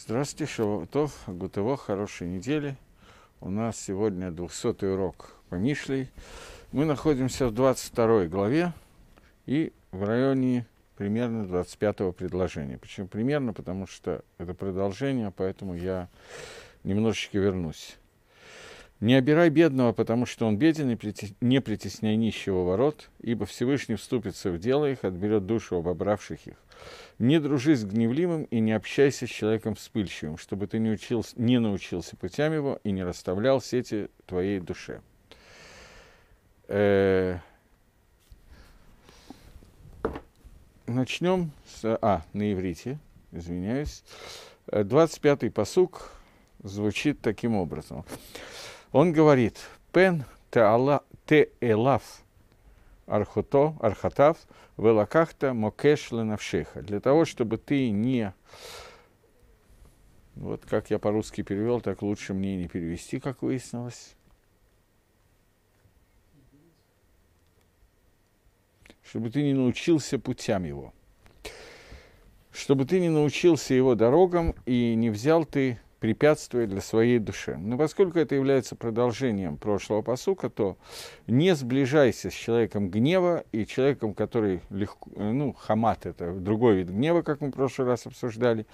Здравствуйте, Шаватов, Гутево, хорошей недели. У нас сегодня 200 урок по Мишлей. Мы находимся в 22 главе и в районе примерно 25 предложения. Почему примерно? Потому что это продолжение, поэтому я немножечко вернусь. «Не обирай бедного, потому что он беден, и не притесняй нищего ворот, ибо Всевышний вступится в дело их, отберет душу обобравших их. Не дружи с гневливым и не общайся с человеком вспыльчивым, чтобы ты не, учился, не научился путям его и не расставлял сети твоей душе. э начнем с... А, на иврите, извиняюсь. 25-й э, посук звучит таким образом. Он говорит, «Пен теалав архото, архатав, велакахта, мокеш ленавшеха, для того, чтобы ты не... Вот как я по-русски перевел, так лучше мне не перевести, как выяснилось. Чтобы ты не научился путям его. Чтобы ты не научился его дорогам и не взял ты препятствие для своей души. Но поскольку это является продолжением прошлого посука, то не сближайся с человеком гнева и человеком, который легко, ну, хамат это другой вид гнева, как мы в прошлый раз обсуждали,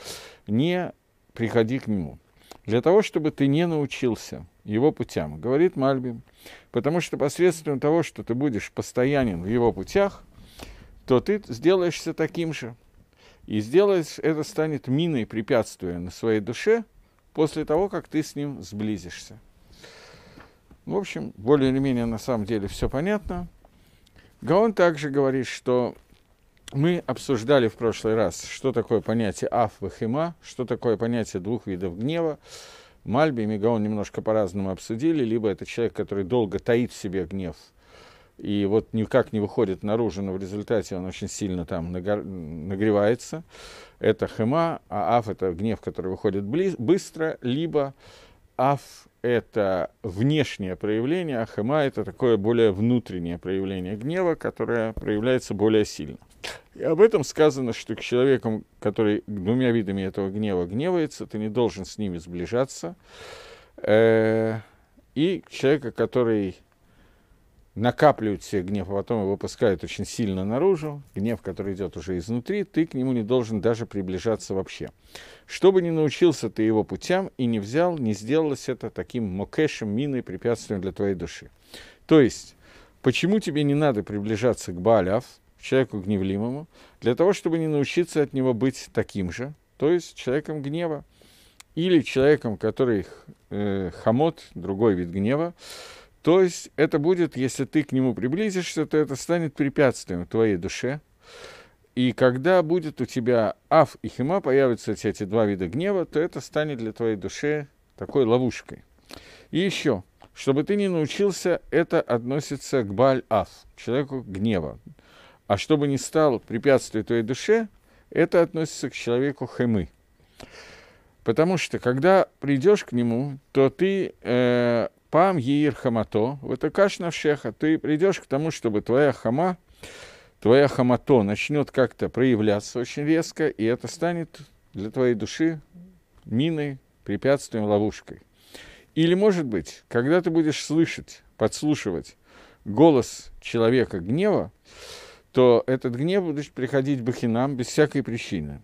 не приходи к нему. Для того, чтобы ты не научился его путям, говорит Мальбим, потому что посредством того, что ты будешь постоянен в его путях, то ты сделаешься таким же. И сделаешь это станет миной препятствия на своей душе – после того, как ты с ним сблизишься. В общем, более или менее на самом деле все понятно. Гаон также говорит, что мы обсуждали в прошлый раз, что такое понятие афва хима, что такое понятие двух видов гнева. Мальби и Мегаон немножко по-разному обсудили. Либо это человек, который долго таит в себе гнев – и вот никак не выходит наружу, но в результате он очень сильно там нагревается. Это хема, а аф это гнев, который выходит быстро, либо аф это внешнее проявление, а хема это такое более внутреннее проявление гнева, которое проявляется более сильно. И об этом сказано, что к человеку, который двумя видами этого гнева гневается, ты не должен с ними сближаться. Э, и человека, который накапливают все гнев, а потом его выпускают очень сильно наружу, гнев, который идет уже изнутри, ты к нему не должен даже приближаться вообще. Чтобы не научился ты его путям и не взял, не сделалось это таким мокешем, миной, препятствием для твоей души. То есть, почему тебе не надо приближаться к баляв человеку гневливому для того, чтобы не научиться от него быть таким же, то есть человеком гнева, или человеком, который э, хамот, другой вид гнева, то есть это будет, если ты к нему приблизишься, то это станет препятствием твоей душе. И когда будет у тебя Аф и Хима, появятся эти два вида гнева, то это станет для твоей души такой ловушкой. И еще, чтобы ты не научился, это относится к Баль-Аф, человеку гнева. А чтобы не стал препятствием твоей душе, это относится к человеку Хемы. Потому что, когда придешь к нему, то ты э, Пам Еир Хамато, это Кашнавшеха, ты придешь к тому, чтобы твоя хама, твоя хамато начнет как-то проявляться очень резко, и это станет для твоей души миной, препятствием, ловушкой. Или, может быть, когда ты будешь слышать, подслушивать голос человека гнева, то этот гнев будет приходить бахинам без всякой причины.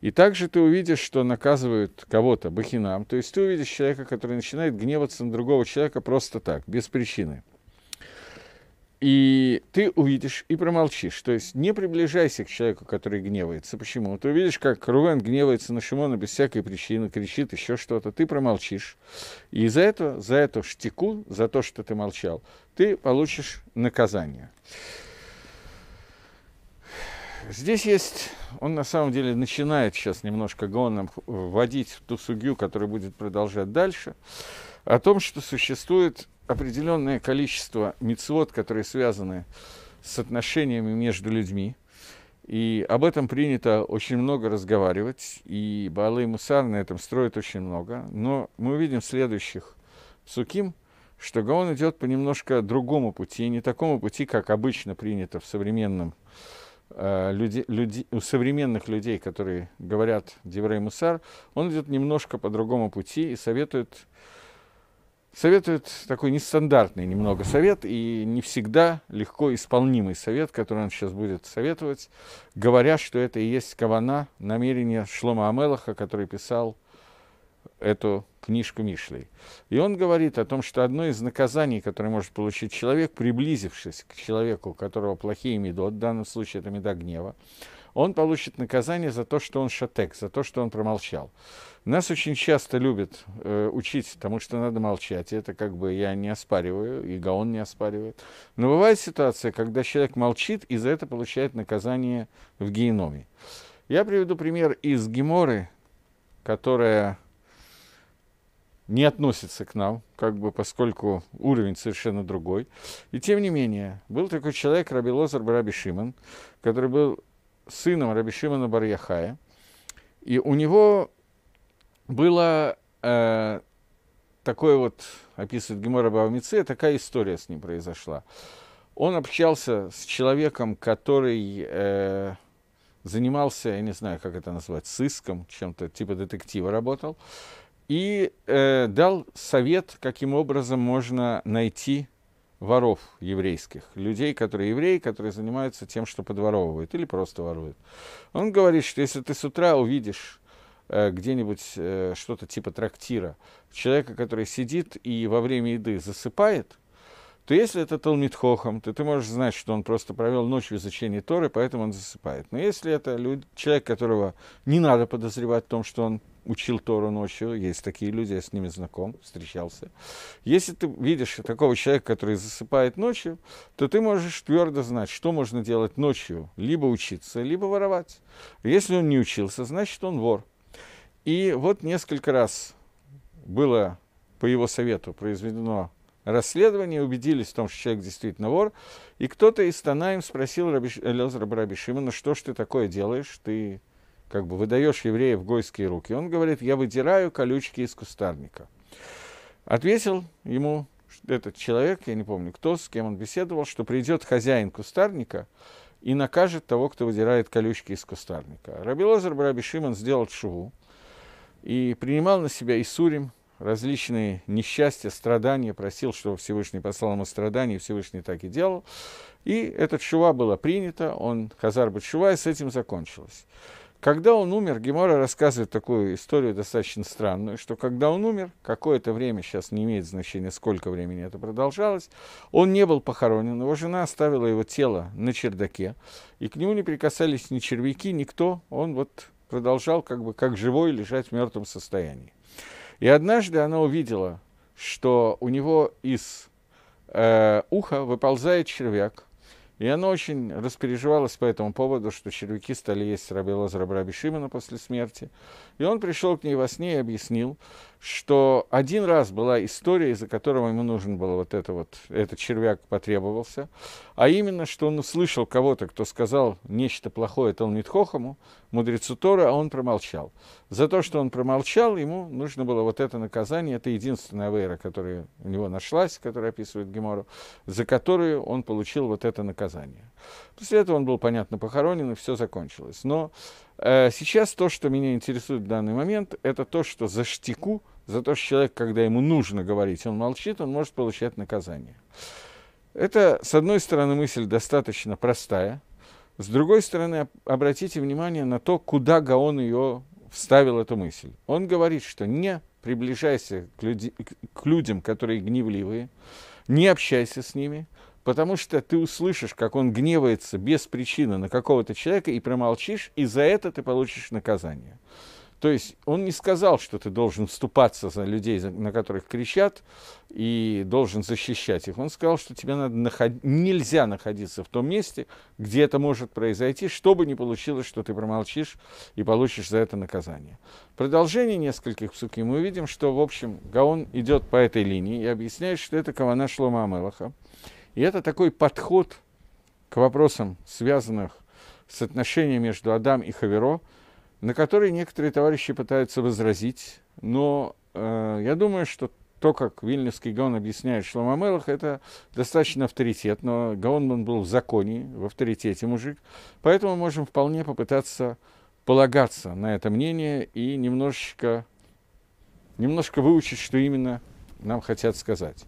И также ты увидишь, что наказывают кого-то бахинам. То есть ты увидишь человека, который начинает гневаться на другого человека просто так, без причины. И ты увидишь и промолчишь. То есть не приближайся к человеку, который гневается. Почему? Ты увидишь, как Рувен гневается на Шимона без всякой причины, кричит еще что-то. Ты промолчишь. И за это, за эту штику, за то, что ты молчал, ты получишь наказание здесь есть, он на самом деле начинает сейчас немножко гоном э, вводить в ту судью, которая будет продолжать дальше, о том, что существует определенное количество мецвод, которые связаны с отношениями между людьми. И об этом принято очень много разговаривать, и Баалы и Мусар на этом строят очень много. Но мы увидим следующих суким, что Гаон идет по немножко другому пути, не такому пути, как обычно принято в современном Э, люди, люди, у современных людей, которые говорят Деврей Мусар, он идет немножко по другому пути и советует, советует такой нестандартный немного совет и не всегда легко исполнимый совет, который он сейчас будет советовать, говоря, что это и есть кавана, намерение Шлома Амелаха, который писал – эту книжку Мишлей. И он говорит о том, что одно из наказаний, которое может получить человек, приблизившись к человеку, у которого плохие медот, в данном случае это меда гнева, он получит наказание за то, что он шатек, за то, что он промолчал. Нас очень часто любят э, учить тому, что надо молчать. Это как бы я не оспариваю, и Гаон не оспаривает. Но бывает ситуация, когда человек молчит и за это получает наказание в геноме. Я приведу пример из Геморы, которая не относится к нам, как бы, поскольку уровень совершенно другой. И тем не менее, был такой человек, Раби Лозар Раби Шимон, который был сыном Раби Шимона Барьяхая, и у него было э, такое вот, описывает Гемора Бавмице, такая история с ним произошла. Он общался с человеком, который э, занимался, я не знаю, как это назвать, сыском, чем-то типа детектива работал, и э, дал совет, каким образом можно найти воров еврейских, людей, которые евреи, которые занимаются тем, что подворовывают или просто воруют. Он говорит, что если ты с утра увидишь э, где-нибудь э, что-то типа трактира, человека, который сидит и во время еды засыпает – то если это Талмит Хохам, то ты можешь знать, что он просто провел ночь в изучении Торы, поэтому он засыпает. Но если это люди, человек, которого не надо подозревать в том, что он учил Тору ночью, есть такие люди, я с ними знаком, встречался. Если ты видишь такого человека, который засыпает ночью, то ты можешь твердо знать, что можно делать ночью, либо учиться, либо воровать. Если он не учился, значит, он вор. И вот несколько раз было по его совету произведено расследование, убедились в том, что человек действительно вор. И кто-то из Танаем спросил Раби, Элезра Бараби что ж ты такое делаешь, ты как бы выдаешь евреев в гойские руки. Он говорит, я выдираю колючки из кустарника. Ответил ему этот человек, я не помню кто, с кем он беседовал, что придет хозяин кустарника и накажет того, кто выдирает колючки из кустарника. Раби Лозер сделал шву и принимал на себя и различные несчастья, страдания, просил, чтобы Всевышний послал ему страдания, и Всевышний так и делал. И эта чува была принята, он Хазар Бачува, и с этим закончилось. Когда он умер, Гемора рассказывает такую историю достаточно странную, что когда он умер, какое-то время, сейчас не имеет значения, сколько времени это продолжалось, он не был похоронен, его жена оставила его тело на чердаке, и к нему не прикасались ни червяки, никто, он вот продолжал как бы как живой лежать в мертвом состоянии. И однажды она увидела, что у него из э, уха выползает червяк, и она очень распереживалась по этому поводу, что червяки стали есть Рабелоза Рабраби Шимона после смерти. И он пришел к ней во сне и объяснил, что один раз была история, из-за которого ему нужен был вот это вот, этот червяк потребовался, а именно, что он услышал кого-то, кто сказал нечто плохое Талмит мудрецу Тора, а он промолчал. За то, что он промолчал, ему нужно было вот это наказание, это единственная вера, которая у него нашлась, которая описывает Гемору, за которую он получил вот это наказание. После этого он был, понятно, похоронен, и все закончилось. Но э, Сейчас то, что меня интересует в данный момент, это то, что за штику за то, что человек, когда ему нужно говорить, он молчит, он может получать наказание. Это, с одной стороны, мысль достаточно простая. С другой стороны, обратите внимание на то, куда Гаон ее вставил, эту мысль. Он говорит, что не приближайся к, люди, к людям, которые гневливые, не общайся с ними, потому что ты услышишь, как он гневается без причины на какого-то человека и промолчишь, и за это ты получишь наказание. То есть он не сказал, что ты должен вступаться за людей, на которых кричат, и должен защищать их. Он сказал, что тебе надо наход... нельзя находиться в том месте, где это может произойти, чтобы не получилось, что ты промолчишь и получишь за это наказание. Продолжение нескольких псуки мы увидим, что, в общем, Гаон идет по этой линии и объясняет, что это Кавана Шлома Амелаха. И это такой подход к вопросам, связанных с отношением между Адам и Хаверо – на которые некоторые товарищи пытаются возразить, но э, я думаю, что то, как Вильнюсский Гаон объясняет Шлома Мелах, это достаточно авторитетно. Гаон он был в законе, в авторитете мужик. Поэтому мы можем вполне попытаться полагаться на это мнение и немножечко, немножко выучить, что именно нам хотят сказать.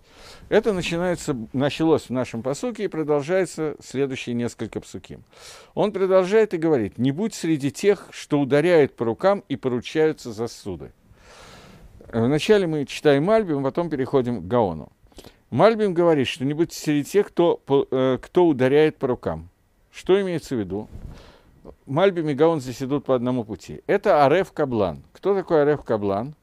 Это начинается, началось в нашем посуке и продолжается следующие несколько псуким. Он продолжает и говорит, не будь среди тех, что ударяют по рукам и поручаются за суды. Вначале мы читаем Мальбим, потом переходим к Гаону. Мальбим говорит, что не будь среди тех, кто, э, кто ударяет по рукам. Что имеется в виду? Мальбим и Гаон здесь идут по одному пути. Это Арев Каблан. Кто такой Арев Каблан?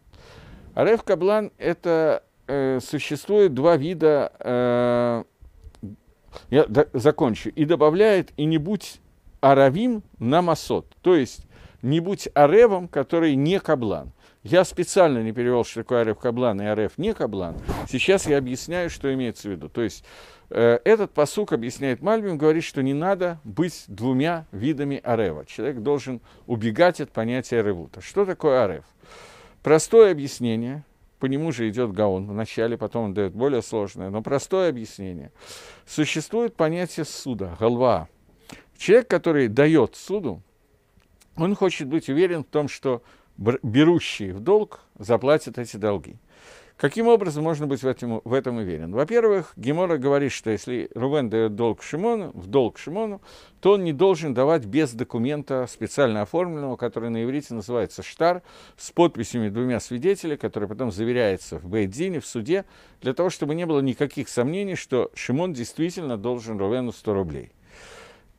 Арев Каблан – это э, существует два вида, э, я до, закончу, и добавляет, и не будь аравим на масот, то есть не будь аревом, который не каблан. Я специально не перевел, что такое арев каблан и арев не каблан. Сейчас я объясняю, что имеется в виду. То есть э, этот посук объясняет Мальбим, говорит, что не надо быть двумя видами арева. Человек должен убегать от понятия аревута. Что такое арев? Простое объяснение – по нему же идет Гаон. Вначале потом он дает более сложное, но простое объяснение. Существует понятие суда, голова. Человек, который дает суду, он хочет быть уверен в том, что берущие в долг заплатят эти долги. Каким образом можно быть в этом, в этом уверен? Во-первых, Гемора говорит, что если Рувен дает долг Шимону, в долг Шимону, то он не должен давать без документа специально оформленного, который на иврите называется штар, с подписями двумя свидетелями, который потом заверяется в Бейдзине, в суде, для того, чтобы не было никаких сомнений, что Шимон действительно должен Рувену 100 рублей.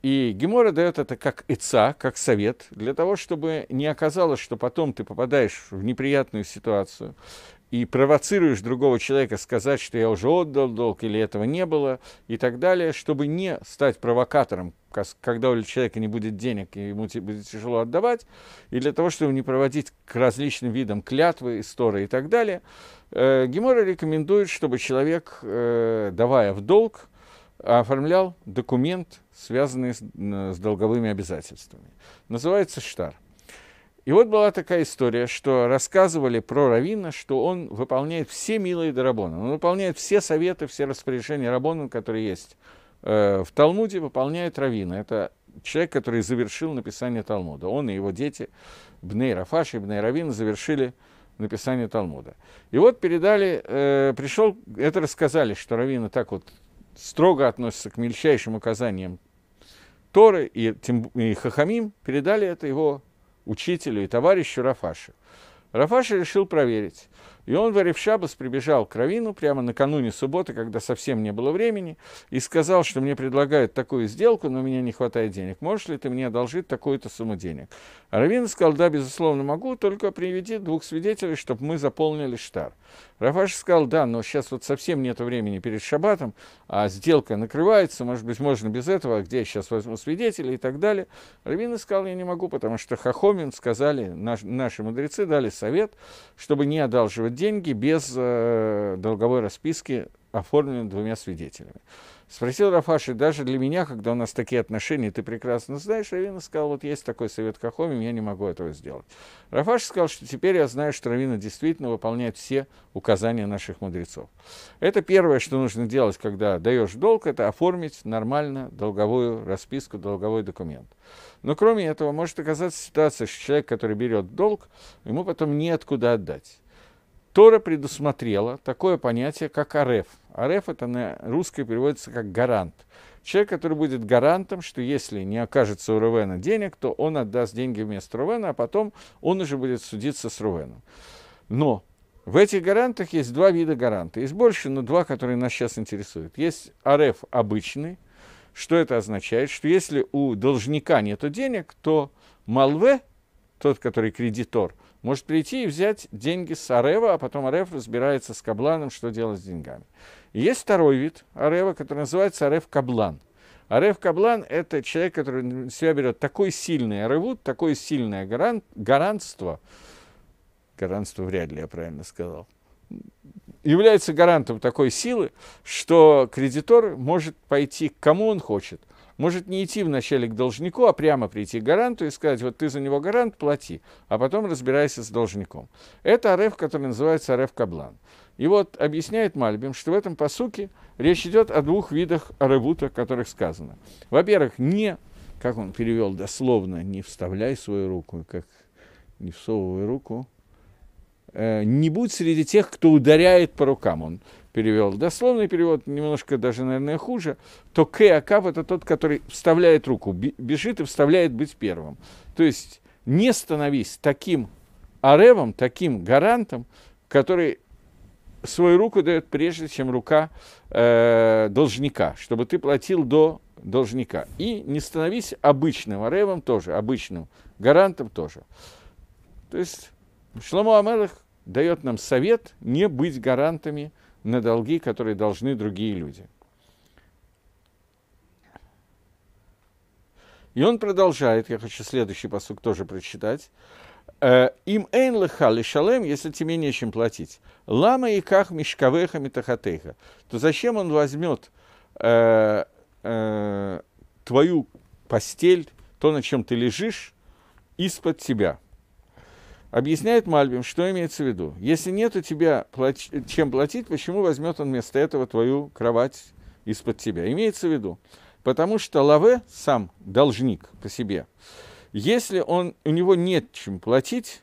И Гемора дает это как ица, как совет, для того, чтобы не оказалось, что потом ты попадаешь в неприятную ситуацию, и провоцируешь другого человека сказать, что я уже отдал долг или этого не было и так далее, чтобы не стать провокатором, когда у человека не будет денег и ему будет тяжело отдавать, и для того, чтобы не проводить к различным видам клятвы, истории и так далее, э, Гемора рекомендует, чтобы человек, э, давая в долг, оформлял документ, связанный с, с долговыми обязательствами. Называется штар – и вот была такая история, что рассказывали про Равина, что он выполняет все милые Дарабона. Он выполняет все советы, все распоряжения Рабона, которые есть. Э, в Талмуде выполняет Равина. Это человек, который завершил написание Талмуда. Он и его дети, Бней Рафаш и Бней Равин, завершили написание Талмуда. И вот передали, э, пришел, это рассказали, что Равина так вот строго относится к мельчайшим указаниям Торы, и, и Хахамим передали это его учителю и товарищу Рафаши. Рафаши решил проверить, и он в Арифшабас прибежал к Равину прямо накануне субботы, когда совсем не было времени, и сказал, что мне предлагают такую сделку, но у меня не хватает денег. Можешь ли ты мне одолжить такую-то сумму денег? А Равин сказал, да, безусловно, могу, только приведи двух свидетелей, чтобы мы заполнили штар. Рафаш сказал, да, но сейчас вот совсем нет времени перед шаббатом, а сделка накрывается, может быть, можно без этого, а где я сейчас возьму свидетелей и так далее. Равин сказал, я не могу, потому что Хахомин сказали, наш, наши мудрецы дали совет, чтобы не одалживать деньги без э, долговой расписки, оформленной двумя свидетелями. Спросил Рафаши, даже для меня, когда у нас такие отношения, ты прекрасно знаешь, Равина сказал, вот есть такой совет Кахомим, я не могу этого сделать. Рафаши сказал, что теперь я знаю, что Равина действительно выполняет все указания наших мудрецов. Это первое, что нужно делать, когда даешь долг, это оформить нормально долговую расписку, долговой документ. Но кроме этого, может оказаться ситуация, что человек, который берет долг, ему потом неоткуда отдать. Тора предусмотрела такое понятие, как ареф. Ареф это на русское переводится как гарант. Человек, который будет гарантом, что если не окажется у Рувена денег, то он отдаст деньги вместо Рувена, а потом он уже будет судиться с Рувеном. Но в этих гарантах есть два вида гаранта. Есть больше, но два, которые нас сейчас интересуют. Есть АРФ обычный. Что это означает? Что если у должника нет денег, то Малве, тот, который кредитор – может прийти и взять деньги с Арева, а потом Арев разбирается с Кабланом, что делать с деньгами. И есть второй вид Арева, который называется Арев Каблан. Арев Каблан – это человек, который на себя берет такой сильный Аревут, такое сильное гарант, гарантство, гарантство вряд ли я правильно сказал, является гарантом такой силы, что кредитор может пойти к кому он хочет, может не идти вначале к должнику, а прямо прийти к гаранту и сказать, вот ты за него гарант, плати, а потом разбирайся с должником. Это РФ, который называется РФ Каблан. И вот объясняет Мальбим, что в этом посуке речь идет о двух видах аревута, о которых сказано. Во-первых, не, как он перевел дословно, не вставляй свою руку, как не всовывай руку, Э, не будь среди тех, кто ударяет по рукам. Он перевел дословный перевод, немножко даже, наверное, хуже, то Кеакав – это тот, который вставляет руку, бежит и вставляет быть первым. То есть не становись таким аревом, таким гарантом, который свою руку дает прежде, чем рука э, должника, чтобы ты платил до должника. И не становись обычным аревом тоже, обычным гарантом тоже. То есть Шломо Амелах дает нам совет не быть гарантами на долги, которые должны другие люди. И он продолжает, я хочу следующий посук тоже прочитать. «Э, Им эйн лыха лишалем, если тебе нечем платить. Лама и ках мишкавеха митахатеха. То зачем он возьмет э, э, твою постель, то, на чем ты лежишь, из-под тебя – Объясняет Мальбим, что имеется в виду. Если нет у тебя плач... чем платить, почему возьмет он вместо этого твою кровать из-под тебя? Имеется в виду. Потому что Лаве сам должник по себе. Если он, у него нет чем платить,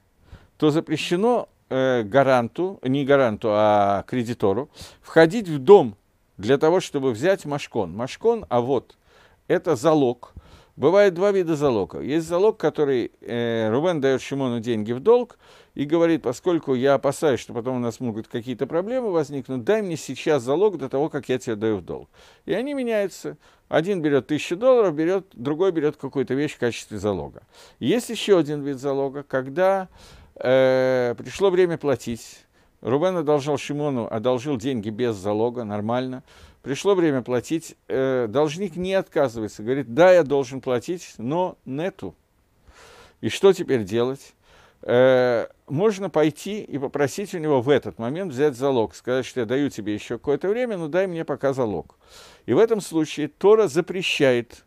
то запрещено э, гаранту, не гаранту, а кредитору, входить в дом для того, чтобы взять машкон. Машкон, а вот, это залог – Бывает два вида залога. Есть залог, который э, Рубен дает Шимону деньги в долг и говорит, поскольку я опасаюсь, что потом у нас могут какие-то проблемы возникнуть, дай мне сейчас залог до того, как я тебе даю в долг. И они меняются. Один берет тысячу долларов, берет, другой берет какую-то вещь в качестве залога. Есть еще один вид залога, когда э, пришло время платить. Рубен одолжил Шимону, одолжил деньги без залога, нормально. Пришло время платить. Э, должник не отказывается. Говорит, да, я должен платить, но нету. И что теперь делать? Э, можно пойти и попросить у него в этот момент взять залог, сказать, что я даю тебе еще какое-то время, но дай мне пока залог. И в этом случае Тора запрещает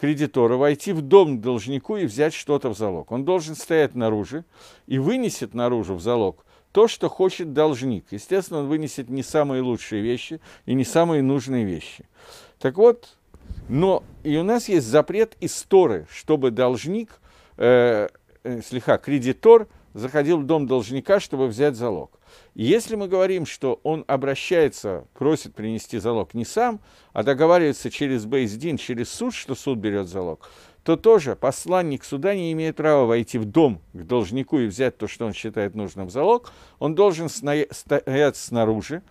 кредитора войти в дом должнику и взять что-то в залог. Он должен стоять наружу и вынесет наружу в залог то, что хочет должник. Естественно, он вынесет не самые лучшие вещи и не самые нужные вещи. Так вот, но и у нас есть запрет истории, чтобы должник, э, э, слегка кредитор, заходил в дом должника, чтобы взять залог. если мы говорим, что он обращается, просит принести залог не сам, а договаривается через бейздин, через суд, что суд берет залог, то тоже посланник суда не имеет права войти в дом к должнику и взять то, что он считает нужным в залог. Он должен стоять снаружи,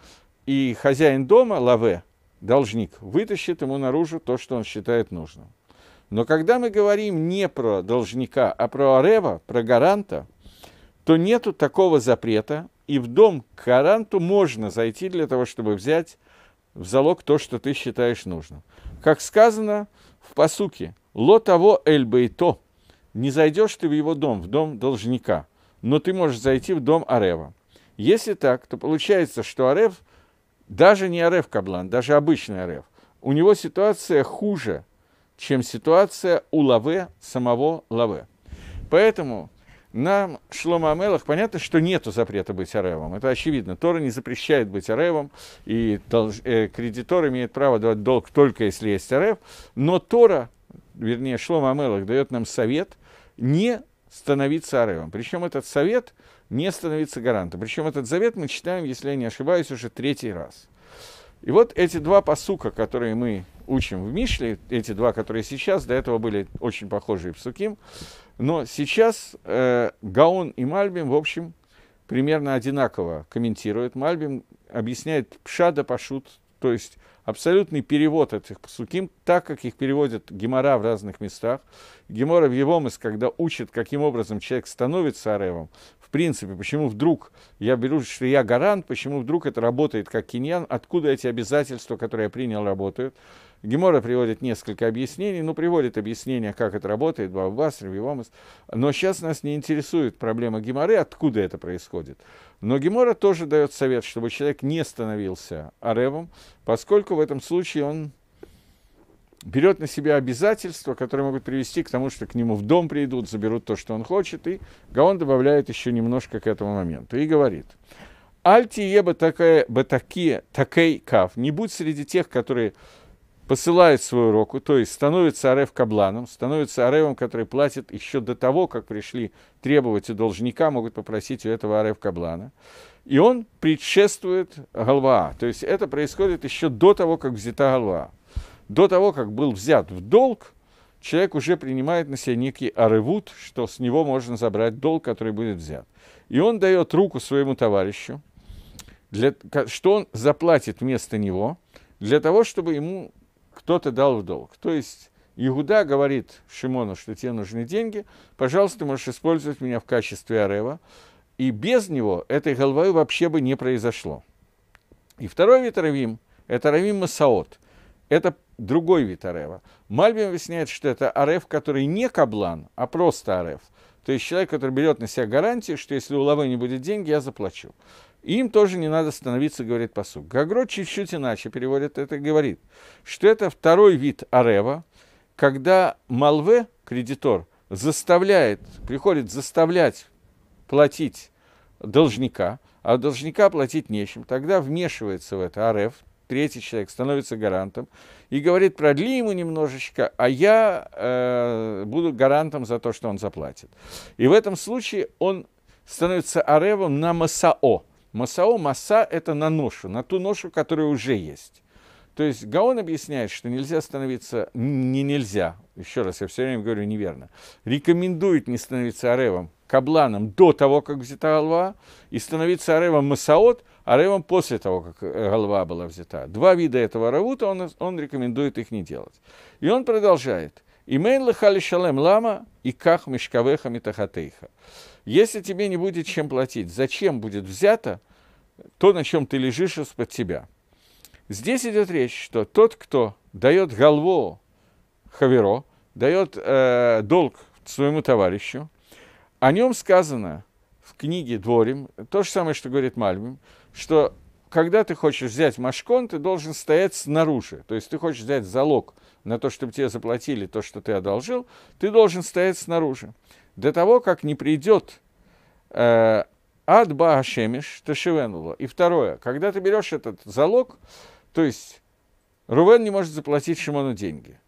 и хозяин дома, лаве, должник, вытащит ему наружу то, что он считает нужным. Но когда мы говорим не про должника, а про арева, про гаранта, то нету такого запрета, и в дом к гаранту можно зайти для того, чтобы взять в залог то, что ты считаешь нужным. Как сказано в посуке, Ло того эль то Не зайдешь ты в его дом, в дом должника, но ты можешь зайти в дом Арева. Если так, то получается, что Арев, даже не Арев Каблан, даже обычный Арев, у него ситуация хуже, чем ситуация у Лаве, самого Лаве. Поэтому нам Шлома Амелах понятно, что нет запрета быть аревом. Это очевидно. Тора не запрещает быть аревом, и долж, э, кредитор имеет право давать долг только если есть арев. Но Тора вернее, Шлома Амелах дает нам совет не становиться Аревом. Причем этот совет не становиться гарантом. Причем этот завет мы читаем, если я не ошибаюсь, уже третий раз. И вот эти два посука, которые мы учим в Мишле, эти два, которые сейчас, до этого были очень похожие псуким, но сейчас э, Гаон и Мальбим, в общем, примерно одинаково комментируют. Мальбим объясняет пшада пашут, то есть абсолютный перевод этих псуким, так как их переводят Гемора в разных местах. Гемора в Евомис, когда учит, каким образом человек становится Аревом, в принципе, почему вдруг я беру, что я гарант, почему вдруг это работает как киньян, откуда эти обязательства, которые я принял, работают – Гемора приводит несколько объяснений, ну, приводит объяснение, как это работает, Бабас, Ревивамас. Но сейчас нас не интересует проблема Геморы, откуда это происходит. Но Гемора тоже дает совет, чтобы человек не становился аревом, поскольку в этом случае он берет на себя обязательства, которые могут привести к тому, что к нему в дом придут, заберут то, что он хочет, и Гаон добавляет еще немножко к этому моменту и говорит, такая бы такие батакей кав, не будь среди тех, которые посылает свою руку, то есть становится Арев Кабланом, становится Аревом, который платит еще до того, как пришли требовать у должника, могут попросить у этого Арев Каблана. И он предшествует Галваа, то есть это происходит еще до того, как взята Галваа. До того, как был взят в долг, человек уже принимает на себя некий аревут, что с него можно забрать долг, который будет взят. И он дает руку своему товарищу, для, что он заплатит вместо него, для того, чтобы ему кто-то дал в долг. То есть Иуда говорит Шимону, что тебе нужны деньги, пожалуйста, ты можешь использовать меня в качестве арева. И без него этой головы вообще бы не произошло. И второй вид Равим – это Равим Масаот. Это другой вид Арева. Мальбим объясняет, что это Арев, который не каблан, а просто Арев. То есть человек, который берет на себя гарантии, что если у Лавы не будет деньги, я заплачу им тоже не надо становиться, говорит посуг. Гагро чуть-чуть иначе переводит это, говорит, что это второй вид арева, когда Малве, кредитор, заставляет, приходит заставлять платить должника, а должника платить нечем, тогда вмешивается в это АРФ, третий человек становится гарантом и говорит, продли ему немножечко, а я э, буду гарантом за то, что он заплатит. И в этом случае он становится аревом на масао, Масао Маса – это на ношу, на ту ношу, которая уже есть. То есть Гаон объясняет, что нельзя становиться, не нельзя, еще раз, я все время говорю неверно, рекомендует не становиться аревом, кабланом до того, как взята голова, и становиться аревом масаот, аревом после того, как э, голова была взята. Два вида этого аравута, он, он рекомендует их не делать. И он продолжает – Имейн лыхали шалем лама и ках мешкавеха митахатейха. Если тебе не будет чем платить, зачем будет взято то, на чем ты лежишь из-под тебя? Здесь идет речь, что тот, кто дает голову хаверо, дает э, долг своему товарищу, о нем сказано в книге Дворим, то же самое, что говорит Мальмим, что когда ты хочешь взять машкон, ты должен стоять снаружи. То есть ты хочешь взять залог на то, чтобы тебе заплатили то, что ты одолжил, ты должен стоять снаружи. До того, как не придет э, ад Баашемиш Ташивенула. И второе, когда ты берешь этот залог, то есть Рувен не может заплатить Шимону деньги.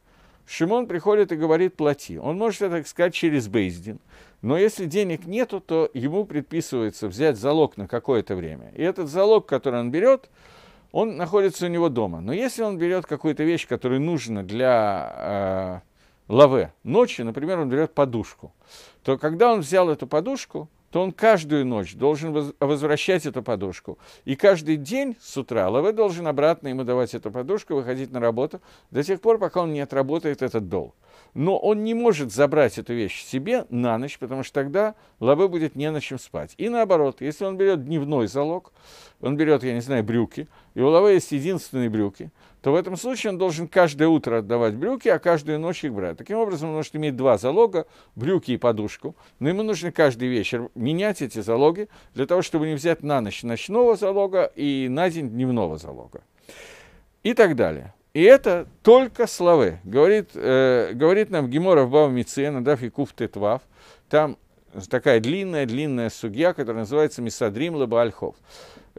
Шимон приходит и говорит, плати. Он может это сказать через Бейздин. Но если денег нету, то ему предписывается взять залог на какое-то время. И этот залог, который он берет, он находится у него дома. Но если он берет какую-то вещь, которая нужна для э, лаве ночью, например, он берет подушку, то когда он взял эту подушку, то он каждую ночь должен возвращать эту подушку. И каждый день с утра Лаве должен обратно ему давать эту подушку, выходить на работу до тех пор, пока он не отработает этот долг но он не может забрать эту вещь себе на ночь, потому что тогда Лабе будет не на чем спать. И наоборот, если он берет дневной залог, он берет, я не знаю, брюки, и у Лаве есть единственные брюки, то в этом случае он должен каждое утро отдавать брюки, а каждую ночь их брать. Таким образом, он может иметь два залога, брюки и подушку, но ему нужно каждый вечер менять эти залоги для того, чтобы не взять на ночь ночного залога и на день дневного залога. И так далее. И это только славы. Говорит, э, говорит нам Гемора в Бавмицена, Дафи Куфтетвав. Там такая длинная-длинная судья, которая называется Мисадрим Лабальхов.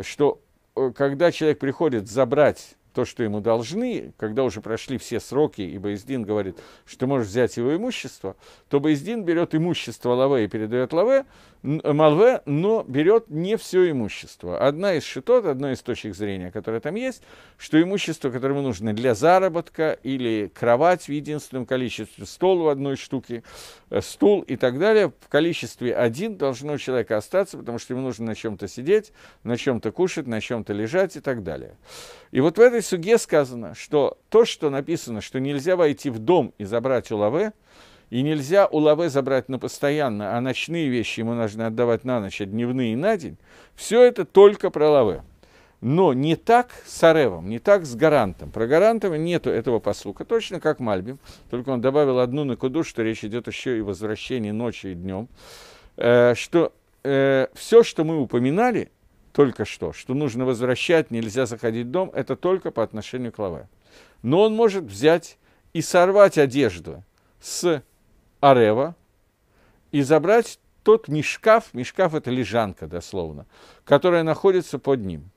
Что э, когда человек приходит забрать то, что ему должны, когда уже прошли все сроки, и Боездин говорит, что можешь взять его имущество, то Боездин берет имущество Лаве и передает Лаве, Э, Малве, но берет не все имущество. Одна из шитот, одна из точек зрения, которая там есть, что имущество, которое ему нужно для заработка, или кровать в единственном количестве, стол в одной штуке, э, стул и так далее, в количестве один должно у человека остаться, потому что ему нужно на чем-то сидеть, на чем-то кушать, на чем-то лежать и так далее. И вот в этой суге сказано, что то, что написано, что нельзя войти в дом и забрать улаве, и нельзя у лаве забрать на постоянно, а ночные вещи ему нужно отдавать на ночь, а дневные на день. Все это только про лаве. Но не так с Аревом, не так с Гарантом. Про Гарантова нету этого послука, точно как Мальбим. Только он добавил одну на куду, что речь идет еще и о возвращении ночью и днем. Э, что э, все, что мы упоминали только что, что нужно возвращать, нельзя заходить в дом, это только по отношению к лаве. Но он может взять и сорвать одежду с Арева и забрать тот мешкаф, мешкаф – это лежанка дословно, которая находится под ним.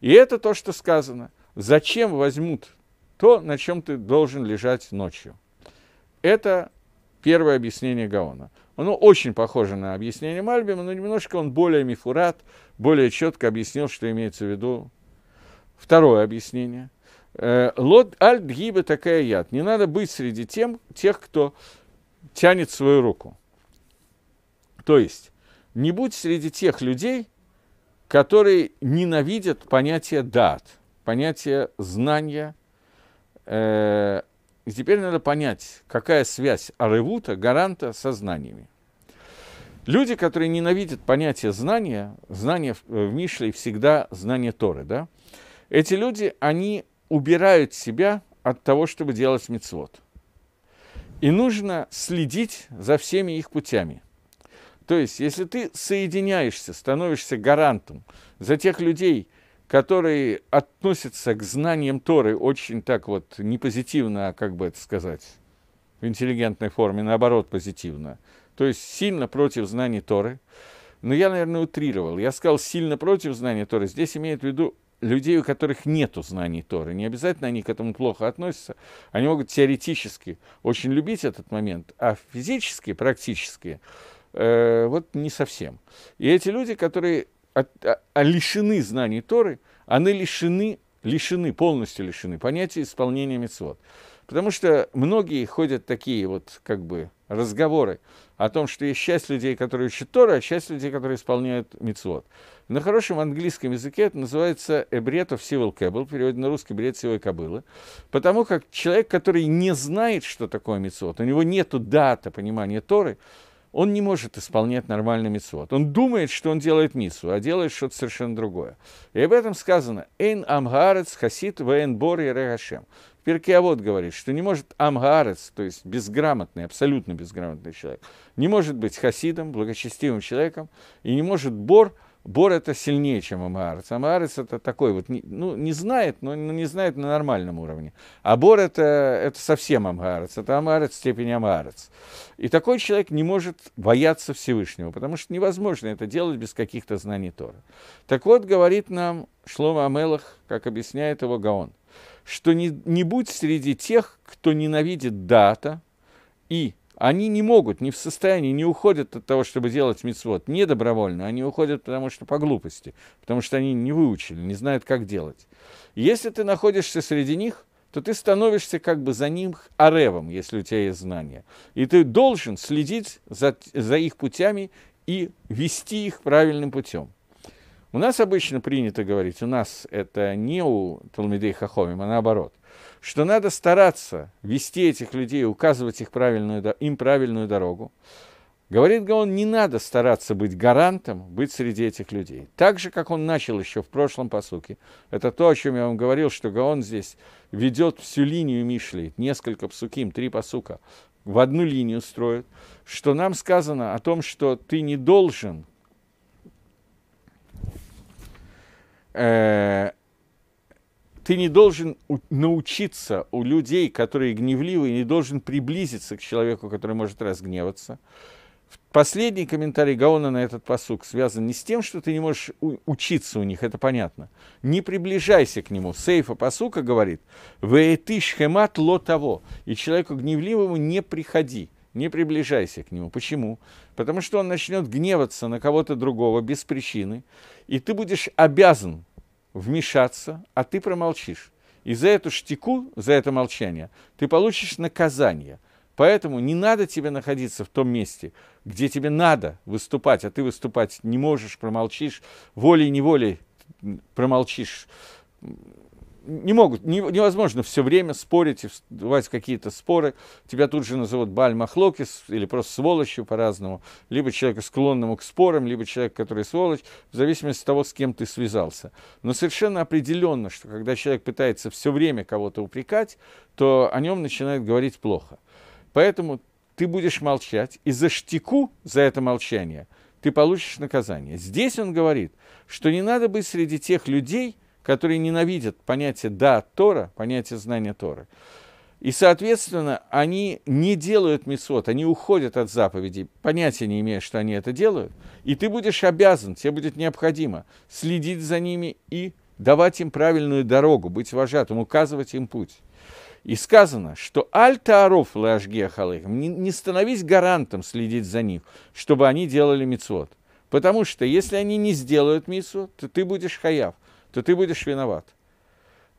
И это то, что сказано. Зачем возьмут то, на чем ты должен лежать ночью? Это первое объяснение Гаона. Оно очень похоже на объяснение Мальбима, но немножко он более мифурат, более четко объяснил, что имеется в виду. Второе объяснение. Э, Лот аль дгиба такая яд. Не надо быть среди тем, тех, кто тянет свою руку. То есть, не будь среди тех людей, которые ненавидят понятие дат, понятие знания. Э, и теперь надо понять, какая связь Аревута, гаранта, со знаниями. Люди, которые ненавидят понятие знания, знание э, в Мишле всегда знание Торы, да? Эти люди, они убирают себя от того, чтобы делать мицвод. И нужно следить за всеми их путями. То есть, если ты соединяешься, становишься гарантом за тех людей, которые относятся к знаниям Торы очень так вот не позитивно, а как бы это сказать, в интеллигентной форме, наоборот, позитивно. То есть сильно против знаний Торы. Но я, наверное, утрировал. Я сказал сильно против знания Торы. Здесь имеет в виду людей, у которых нет знаний Торы. Не обязательно они к этому плохо относятся. Они могут теоретически очень любить этот момент, а физически, практически, э, вот не совсем. И эти люди, которые от, а, а лишены знаний Торы, они лишены, лишены, полностью лишены понятия исполнения мецвод. Потому что многие ходят такие вот как бы разговоры о том, что есть часть людей, которые учат Тору, а часть людей, которые исполняют мецвод. На хорошем английском языке это называется «бред of civil Кэбл, переводит на русский «бред сивой кобылы», потому как человек, который не знает, что такое мицвод, у него нет дата понимания Торы, он не может исполнять нормально мицвод. Он думает, что он делает мицу, а делает что-то совершенно другое. И об этом сказано «Эйн амгарец хасид вейн бор и регашем». Пирке вот говорит, что не может амгарец, то есть безграмотный, абсолютно безграмотный человек, не может быть хасидом, благочестивым человеком, и не может бор Бор это сильнее, чем Амаарец. Амаарец это такой вот, ну, не знает, но не знает на нормальном уровне. А Бор это, это совсем Амаарец. Это Амаарец в степени Амаарец. И такой человек не может бояться Всевышнего, потому что невозможно это делать без каких-то знаний Тора. Так вот, говорит нам Шлома Амелах, как объясняет его Гаон, что не, не будь среди тех, кто ненавидит дата и они не могут, не в состоянии, не уходят от того, чтобы делать мицвод, не добровольно, они уходят потому что по глупости, потому что они не выучили, не знают, как делать. Если ты находишься среди них, то ты становишься как бы за ним аревом, если у тебя есть знания. И ты должен следить за, за их путями и вести их правильным путем. У нас обычно принято говорить, у нас это не у Талмидей Хахомим, а наоборот – что надо стараться вести этих людей, указывать их правильную, им правильную дорогу. Говорит Гаон, не надо стараться быть гарантом, быть среди этих людей. Так же, как он начал еще в прошлом посуке. Это то, о чем я вам говорил, что Гаон здесь ведет всю линию Мишли, несколько псуким, три посука, в одну линию строит, что нам сказано о том, что ты не должен э, ты не должен научиться у людей, которые гневливы, не должен приблизиться к человеку, который может разгневаться. Последний комментарий Гаона на этот посук связан не с тем, что ты не можешь учиться у них, это понятно. Не приближайся к нему. Сейфа посука говорит, ты шхемат ло того». И человеку гневливому не приходи, не приближайся к нему. Почему? Потому что он начнет гневаться на кого-то другого без причины, и ты будешь обязан вмешаться, а ты промолчишь. И за эту штику, за это молчание, ты получишь наказание. Поэтому не надо тебе находиться в том месте, где тебе надо выступать, а ты выступать не можешь, промолчишь, волей-неволей промолчишь не могут, не, невозможно все время спорить и вступать в какие-то споры. Тебя тут же назовут бальмахлокис или просто сволочью по-разному. Либо человека, склонному к спорам, либо человек, который сволочь, в зависимости от того, с кем ты связался. Но совершенно определенно, что когда человек пытается все время кого-то упрекать, то о нем начинают говорить плохо. Поэтому ты будешь молчать, и за штику, за это молчание, ты получишь наказание. Здесь он говорит, что не надо быть среди тех людей, которые ненавидят понятие «да» Тора, понятие знания Торы. И, соответственно, они не делают месот, они уходят от заповедей, понятия не имея, что они это делают. И ты будешь обязан, тебе будет необходимо следить за ними и давать им правильную дорогу, быть вожатым, указывать им путь. И сказано, что аль-тааров лашгехалыхам, не, становись гарантом следить за них, чтобы они делали мицвод. Потому что если они не сделают мицу, то ты будешь хаяв то ты будешь виноват.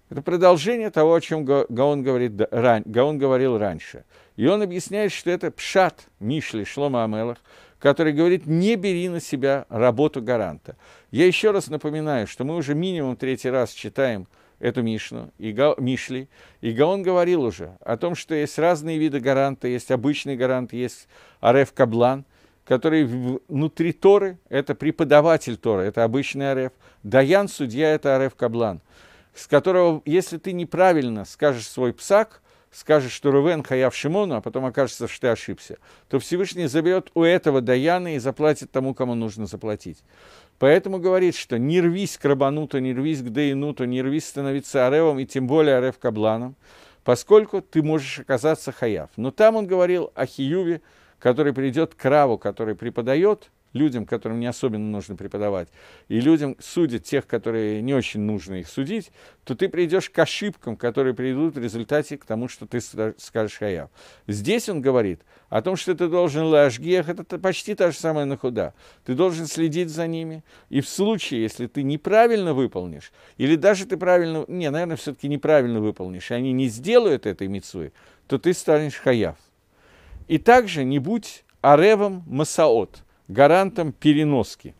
Это продолжение того, о чем Гаон, говорит, ран, Гаон говорил раньше. И он объясняет, что это пшат Мишли Шлома Амелах, который говорит, не бери на себя работу гаранта. Я еще раз напоминаю, что мы уже минимум третий раз читаем эту Мишну, и Га, Мишли, и Гаон говорил уже о том, что есть разные виды гаранта, есть обычный гарант, есть Ареф Каблан – который внутри Торы, это преподаватель Торы, это обычный РФ. Даян, судья, это РФ Каблан, с которого, если ты неправильно скажешь свой псак, скажешь, что Рувен Хаяв Шимону, а потом окажется, что ты ошибся, то Всевышний заберет у этого Даяна и заплатит тому, кому нужно заплатить. Поэтому говорит, что не рвись к Рабануту, не рвись к Дейнуту, не рвись становиться Аревом и тем более Арев Кабланом, поскольку ты можешь оказаться Хаяв. Но там он говорил о Хиюве, который придет к Раву, который преподает людям, которым не особенно нужно преподавать, и людям судят тех, которые не очень нужно их судить, то ты придешь к ошибкам, которые придут в результате к тому, что ты скажешь Хаяв. Здесь он говорит о том, что ты должен лашгех, это почти та же самая нахуда. Ты должен следить за ними, и в случае, если ты неправильно выполнишь, или даже ты правильно, не, наверное, все-таки неправильно выполнишь, и они не сделают этой мецвы, то ты станешь Хаяв. И также не будь Аревом Масаот, гарантом переноски.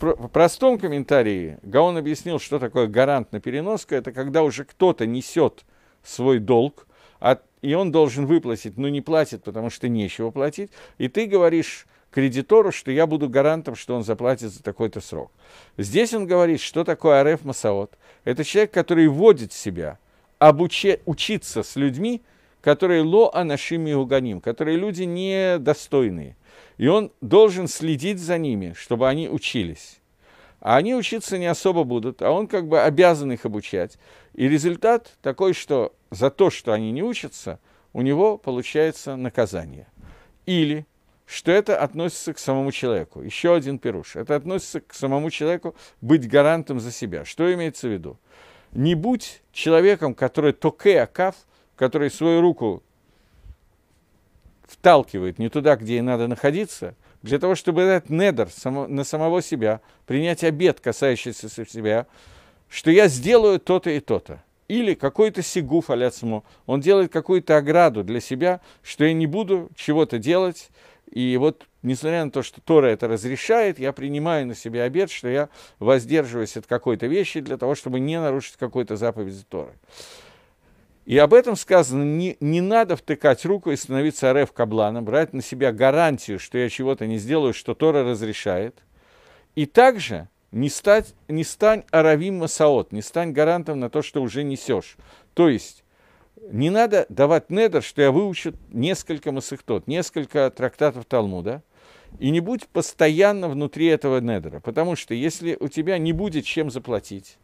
В простом комментарии Гаон объяснил, что такое гарант на переноску. Это когда уже кто-то несет свой долг, а, и он должен выплатить, но не платит, потому что нечего платить. И ты говоришь кредитору, что я буду гарантом, что он заплатит за такой-то срок. Здесь он говорит, что такое Ареф Масаот. Это человек, который вводит себя, обуче, учиться с людьми – которые ло анашим и уганим, которые люди недостойные. И он должен следить за ними, чтобы они учились. А они учиться не особо будут, а он как бы обязан их обучать. И результат такой, что за то, что они не учатся, у него получается наказание. Или что это относится к самому человеку. Еще один пируш. Это относится к самому человеку быть гарантом за себя. Что имеется в виду? Не будь человеком, который токе акав – который свою руку вталкивает не туда, где ей надо находиться, для того, чтобы дать недер на самого себя, принять обед, касающийся себя, что я сделаю то-то и то-то. Или какой-то сигуф аляцму, он делает какую-то ограду для себя, что я не буду чего-то делать, и вот, несмотря на то, что Тора это разрешает, я принимаю на себя обед, что я воздерживаюсь от какой-то вещи для того, чтобы не нарушить какой-то заповедь Торы. И об этом сказано, не, не надо втыкать руку и становиться РФ Кабланом, брать на себя гарантию, что я чего-то не сделаю, что Тора разрешает. И также не, стать, не стань аравим масаот, не стань гарантом на то, что уже несешь. То есть не надо давать недер, что я выучу несколько масыхтот, несколько трактатов Талмуда, и не будь постоянно внутри этого недера, потому что если у тебя не будет чем заплатить,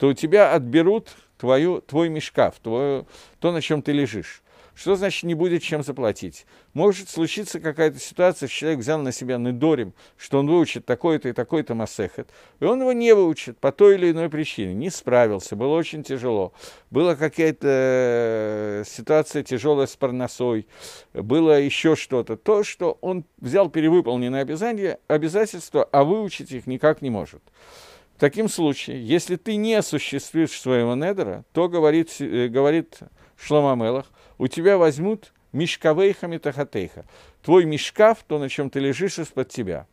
то у тебя отберут твою, твой мешкаф, твою то, на чем ты лежишь. Что значит не будет чем заплатить? Может случиться какая-то ситуация, что человек взял на себя недорим, что он выучит такой-то и такой-то масехет, и он его не выучит по той или иной причине, не справился, было очень тяжело, была какая-то э, ситуация тяжелая с парносой, было еще что-то. То, что он взял перевыполненные обязания, обязательства, а выучить их никак не может. В таком случае, если ты не осуществишь своего недера, то, говорит, э, говорит Шломамелах, у тебя возьмут мешковейха метахатейха. Твой мешкав, то, на чем ты лежишь, из-под тебя.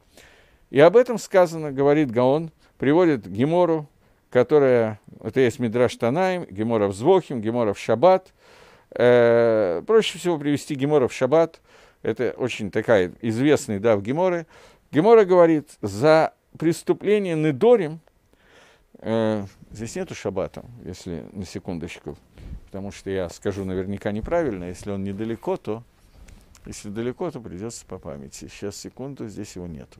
И об этом сказано, говорит Гаон, приводит Гемору, которая, это есть Мидраш Танаем, Геморов в Звохим, Гемора Шаббат. Э, проще всего привести Геморов в Шаббат, это очень такая известная да, в Геморы. Гемора говорит, за преступление Недорим Э, здесь нету шабата, если на секундочку, потому что я скажу наверняка неправильно, если он недалеко, то если далеко, то придется по памяти. Сейчас секунду, здесь его нету.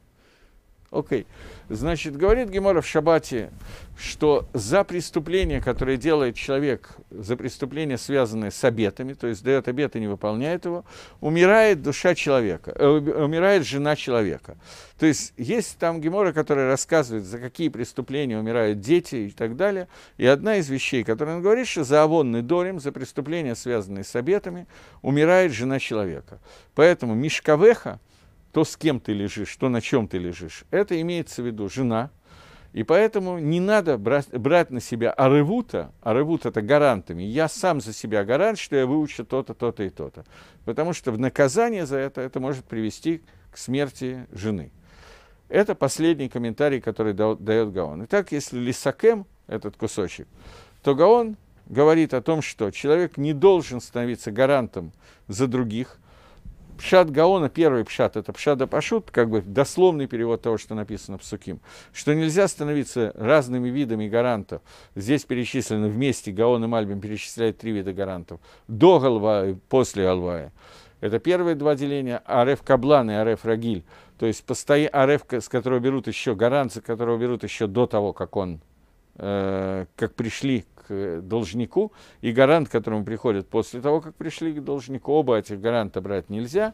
Окей. Значит, говорит Гемора в Шабате, что за преступление, которое делает человек, за преступление, связанное с обетами, то есть дает обет и не выполняет его, умирает душа человека, э, умирает жена человека. То есть есть там Гемора, который рассказывает, за какие преступления умирают дети и так далее. И одна из вещей, которую он говорит, что за авонный дорим, за преступления, связанные с обетами, умирает жена человека. Поэтому Мишкавеха, то, с кем ты лежишь, то, на чем ты лежишь. Это имеется в виду жена. И поэтому не надо брать, брать на себя арывута, арывут это гарантами, я сам за себя гарант, что я выучу то-то, то-то и то-то. Потому что в наказание за это, это может привести к смерти жены. Это последний комментарий, который дает Гаон. Итак, если Лисакем, этот кусочек, то Гаон говорит о том, что человек не должен становиться гарантом за других – Пшат Гаона, первый пшат, это пшада пашут, как бы дословный перевод того, что написано в Суким, что нельзя становиться разными видами гарантов. Здесь перечислены вместе, Гаон и Мальбим перечисляют три вида гарантов. До Галвая, после Галвая. Это первые два деления, Ареф Каблан и Ареф Рагиль. То есть постоя... Ареф, с которого берут еще гарант, с которого берут еще до того, как он Э, как пришли к должнику, и гарант, к которому приходят после того, как пришли к должнику, оба этих гаранта брать нельзя.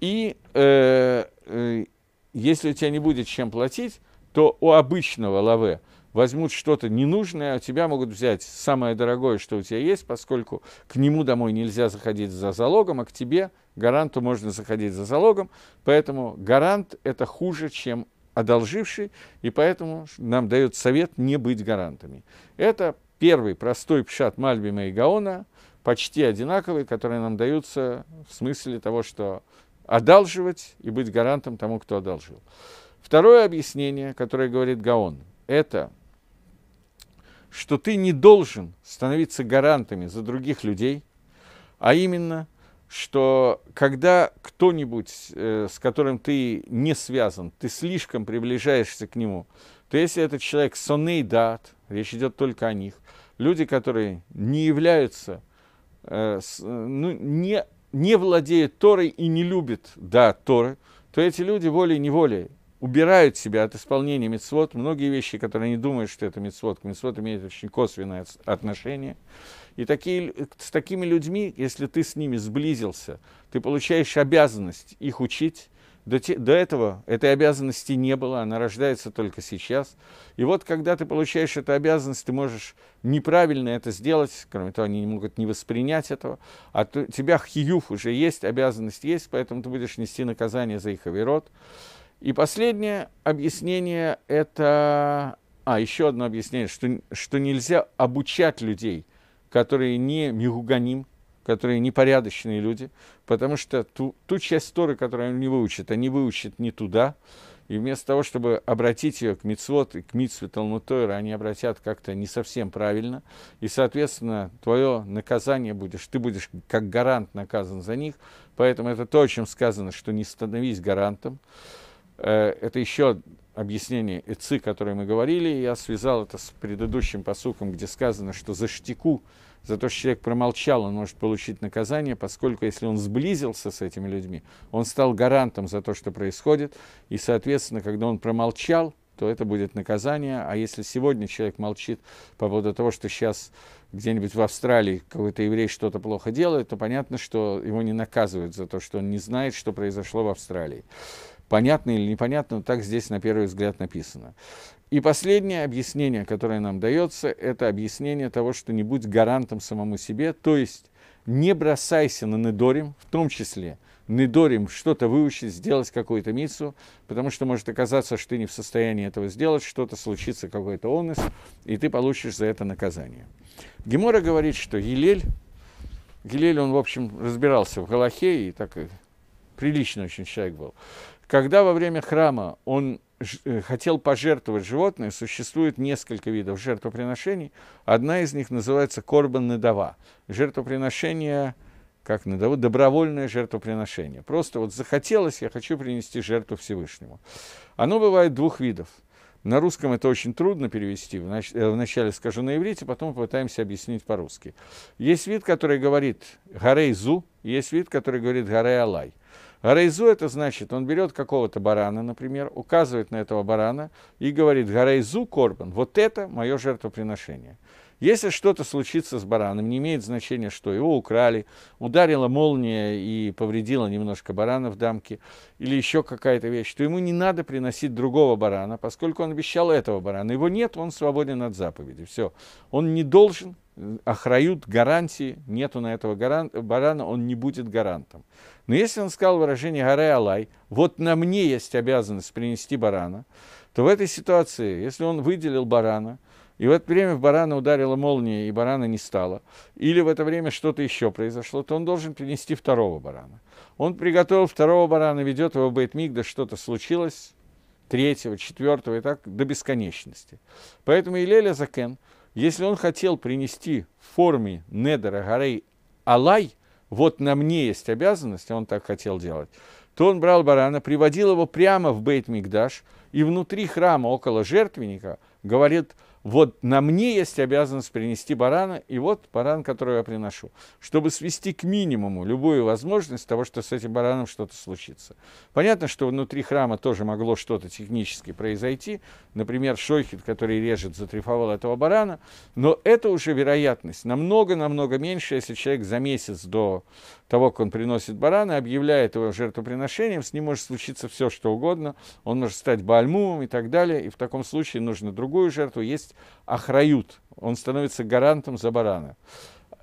И э, э, если у тебя не будет чем платить, то у обычного лаве возьмут что-то ненужное, а у тебя могут взять самое дорогое, что у тебя есть, поскольку к нему домой нельзя заходить за залогом, а к тебе, гаранту, можно заходить за залогом. Поэтому гарант – это хуже, чем одолживший, и поэтому нам дает совет не быть гарантами. Это первый простой пшат Мальбима и Гаона, почти одинаковый, который нам даются в смысле того, что одалживать и быть гарантом тому, кто одолжил. Второе объяснение, которое говорит Гаон, это что ты не должен становиться гарантами за других людей, а именно что когда кто-нибудь, э, с которым ты не связан, ты слишком приближаешься к нему, то если этот человек сонный дат, речь идет только о них, люди, которые не являются, э, э, ну, не, не владеют Торой и не любят да, Торы, то эти люди волей-неволей убирают себя от исполнения мецвод, многие вещи, которые они думают, что это мецвод, к мецвод имеет очень косвенное отношение – и такие, э, с такими людьми, если ты с ними сблизился, ты получаешь обязанность их учить. До, те, до этого этой обязанности не было, она рождается только сейчас. И вот когда ты получаешь эту обязанность, ты можешь неправильно это сделать, кроме того, они не могут не воспринять этого, а у тебя хиюф уже есть, обязанность есть, поэтому ты будешь нести наказание за их оверот. И последнее объяснение это... А, еще одно объяснение, что, что нельзя обучать людей – которые не мигуганим, которые непорядочные люди, потому что ту, ту часть Торы, которую они выучат, они выучат не туда, и вместо того, чтобы обратить ее к мицвод и к мицве Талмутойра, они обратят как-то не совсем правильно. И, соответственно, твое наказание будешь, ты будешь как гарант наказан за них. Поэтому это то, о чем сказано, что не становись гарантом. Э, это еще объяснение Эцы, которое мы говорили, я связал это с предыдущим посуком, где сказано, что за штику, за то, что человек промолчал, он может получить наказание, поскольку если он сблизился с этими людьми, он стал гарантом за то, что происходит, и, соответственно, когда он промолчал, то это будет наказание. А если сегодня человек молчит по поводу того, что сейчас где-нибудь в Австралии какой-то еврей что-то плохо делает, то понятно, что его не наказывают за то, что он не знает, что произошло в Австралии понятно или непонятно, но так здесь на первый взгляд написано. И последнее объяснение, которое нам дается, это объяснение того, что не будь гарантом самому себе, то есть не бросайся на недорим, в том числе недорим что-то выучить, сделать какую-то мицу, потому что может оказаться, что ты не в состоянии этого сделать, что-то случится, какой-то онес, и ты получишь за это наказание. Гемора говорит, что Елель, Елель, он, в общем, разбирался в Галахе, и так приличный очень человек был когда во время храма он э, хотел пожертвовать животное, существует несколько видов жертвоприношений. Одна из них называется корбан надава. Жертвоприношение, как надава, добровольное жертвоприношение. Просто вот захотелось, я хочу принести жертву Всевышнему. Оно бывает двух видов. На русском это очень трудно перевести. Э, вначале скажу на иврите, потом попытаемся объяснить по-русски. Есть вид, который говорит «гарей зу», есть вид, который говорит «гарей алай». А это значит, он берет какого-то барана, например, указывает на этого барана и говорит, гарейзу корбан, вот это мое жертвоприношение. Если что-то случится с бараном, не имеет значения, что его украли, ударила молния и повредила немножко барана в дамке, или еще какая-то вещь, то ему не надо приносить другого барана, поскольку он обещал этого барана. Его нет, он свободен от заповеди. Все. Он не должен, э, охрают гарантии, нету на этого барана, он не будет гарантом. Но если он сказал выражение «Гаре Алай», «Вот на мне есть обязанность принести барана», то в этой ситуации, если он выделил барана, и в это время в барана ударила молния, и барана не стало, или в это время что-то еще произошло, то он должен принести второго барана. Он приготовил второго барана, ведет его в Бейтмигда, что-то случилось, третьего, четвертого и так до бесконечности. Поэтому Илеля Закен, если он хотел принести в форме Недера Гарей Алай – вот на мне есть обязанность, он так хотел делать, то он брал барана, приводил его прямо в Бейт Мигдаш, и внутри храма, около жертвенника, говорит, вот на мне есть обязанность принести барана, и вот баран, который я приношу, чтобы свести к минимуму любую возможность того, что с этим бараном что-то случится. Понятно, что внутри храма тоже могло что-то технически произойти, например, шойхет, который режет, затрифовал этого барана, но это уже вероятность намного-намного меньше, если человек за месяц до того, как он приносит барана, объявляет его жертвоприношением, с ним может случиться все, что угодно, он может стать бальмумом и так далее, и в таком случае нужно другую жертву, есть охрают, он становится гарантом за барана.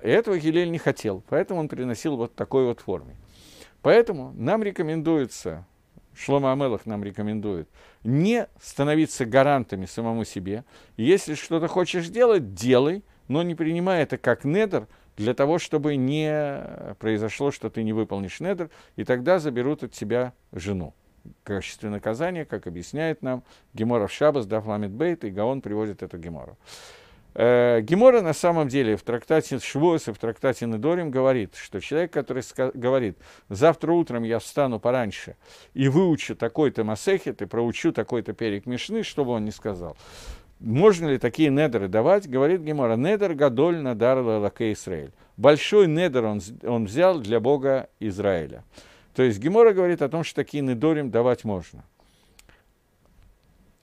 И этого Гилель не хотел, поэтому он приносил вот такой вот форме. Поэтому нам рекомендуется, Шлома Амелах нам рекомендует, не становиться гарантами самому себе. Если что-то хочешь делать, делай, но не принимай это как недр – для того, чтобы не произошло, что ты не выполнишь недр, и тогда заберут от тебя жену. В качестве наказания, как объясняет нам Геморов в да Дафламид Бейт, и Гаон приводит эту Гемору. Э, Гемора на самом деле в трактате Швос и в трактате Недорим говорит, что человек, который ска- говорит, завтра утром я встану пораньше и выучу такой-то масехет и проучу такой-то перек Мишны, что бы он ни сказал, можно ли такие недеры давать? Говорит Гемора, недер гадоль надар лаке Израиль. Большой недер он, он взял для Бога Израиля. То есть Гемора говорит о том, что такие недорим давать можно.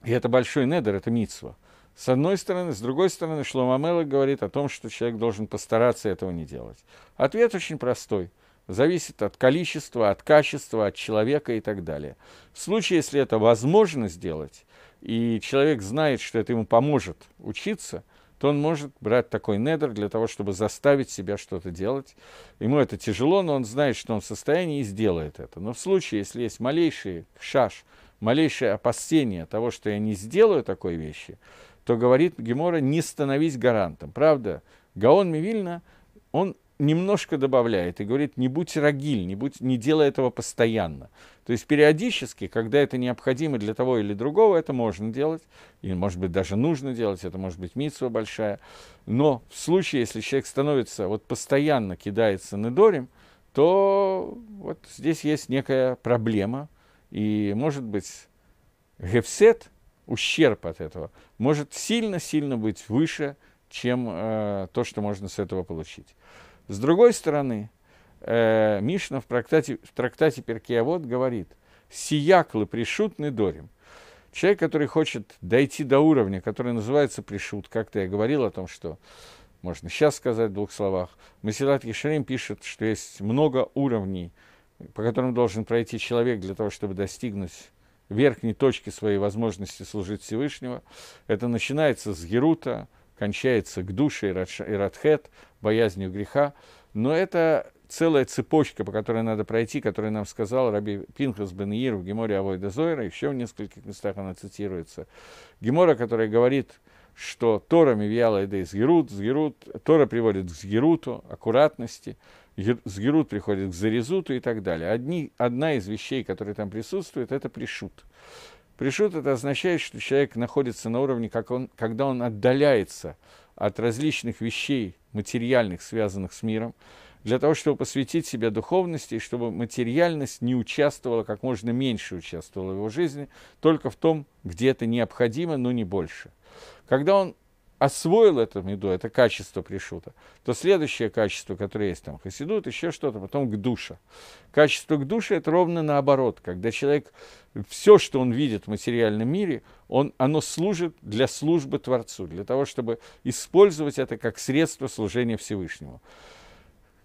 И это большой недер, это мицва. С одной стороны, с другой стороны, Шломамела говорит о том, что человек должен постараться этого не делать. Ответ очень простой. Зависит от количества, от качества, от человека и так далее. В случае, если это возможно сделать, и человек знает, что это ему поможет учиться, то он может брать такой недр для того, чтобы заставить себя что-то делать. Ему это тяжело, но он знает, что он в состоянии и сделает это. Но в случае, если есть малейший шаш, малейшее опасение того, что я не сделаю такой вещи, то говорит Гемора, не становись гарантом. Правда, Гаон Мивильна, он немножко добавляет и говорит, не будь рагиль, не, будь, не делай этого постоянно. То есть периодически, когда это необходимо для того или другого, это можно делать, и, может быть, даже нужно делать, это может быть митсва большая. Но в случае, если человек становится, вот постоянно кидается на недорим, то вот здесь есть некая проблема, и, может быть, гефсет, ущерб от этого, может сильно-сильно быть выше, чем э, то, что можно с этого получить. С другой стороны, э, Мишна в трактате, в трактате Перкеавод говорит, «Сияклы пришутны дорим». Человек, который хочет дойти до уровня, который называется пришут, как-то я говорил о том, что можно сейчас сказать в двух словах. Масилат Ешарим пишет, что есть много уровней, по которым должен пройти человек для того, чтобы достигнуть верхней точки своей возможности служить Всевышнего. Это начинается с Герута, кончается к душе и радхет, боязнью греха. Но это целая цепочка, по которой надо пройти, которую нам сказал Раби Пинхас Бен Иир в Геморе Авойда Зойра, еще в нескольких местах она цитируется. Гемора, которая говорит, что Тора Мивиала Эда из Герут, Герут, Тора приводит к Геруту, аккуратности, с Герут приходит к Зарезуту и так далее. Одни, одна из вещей, которые там присутствует, это пришут. Пришут это означает, что человек находится на уровне, как он, когда он отдаляется от различных вещей материальных, связанных с миром, для того, чтобы посвятить себя духовности, и чтобы материальность не участвовала, как можно меньше участвовала в его жизни, только в том, где это необходимо, но не больше. Когда он освоил эту меду, это качество пришута, то следующее качество, которое есть там, хасидут, еще что-то, потом к душе. Качество к душе это ровно наоборот, когда человек, все, что он видит в материальном мире, он, оно служит для службы Творцу, для того, чтобы использовать это как средство служения Всевышнему.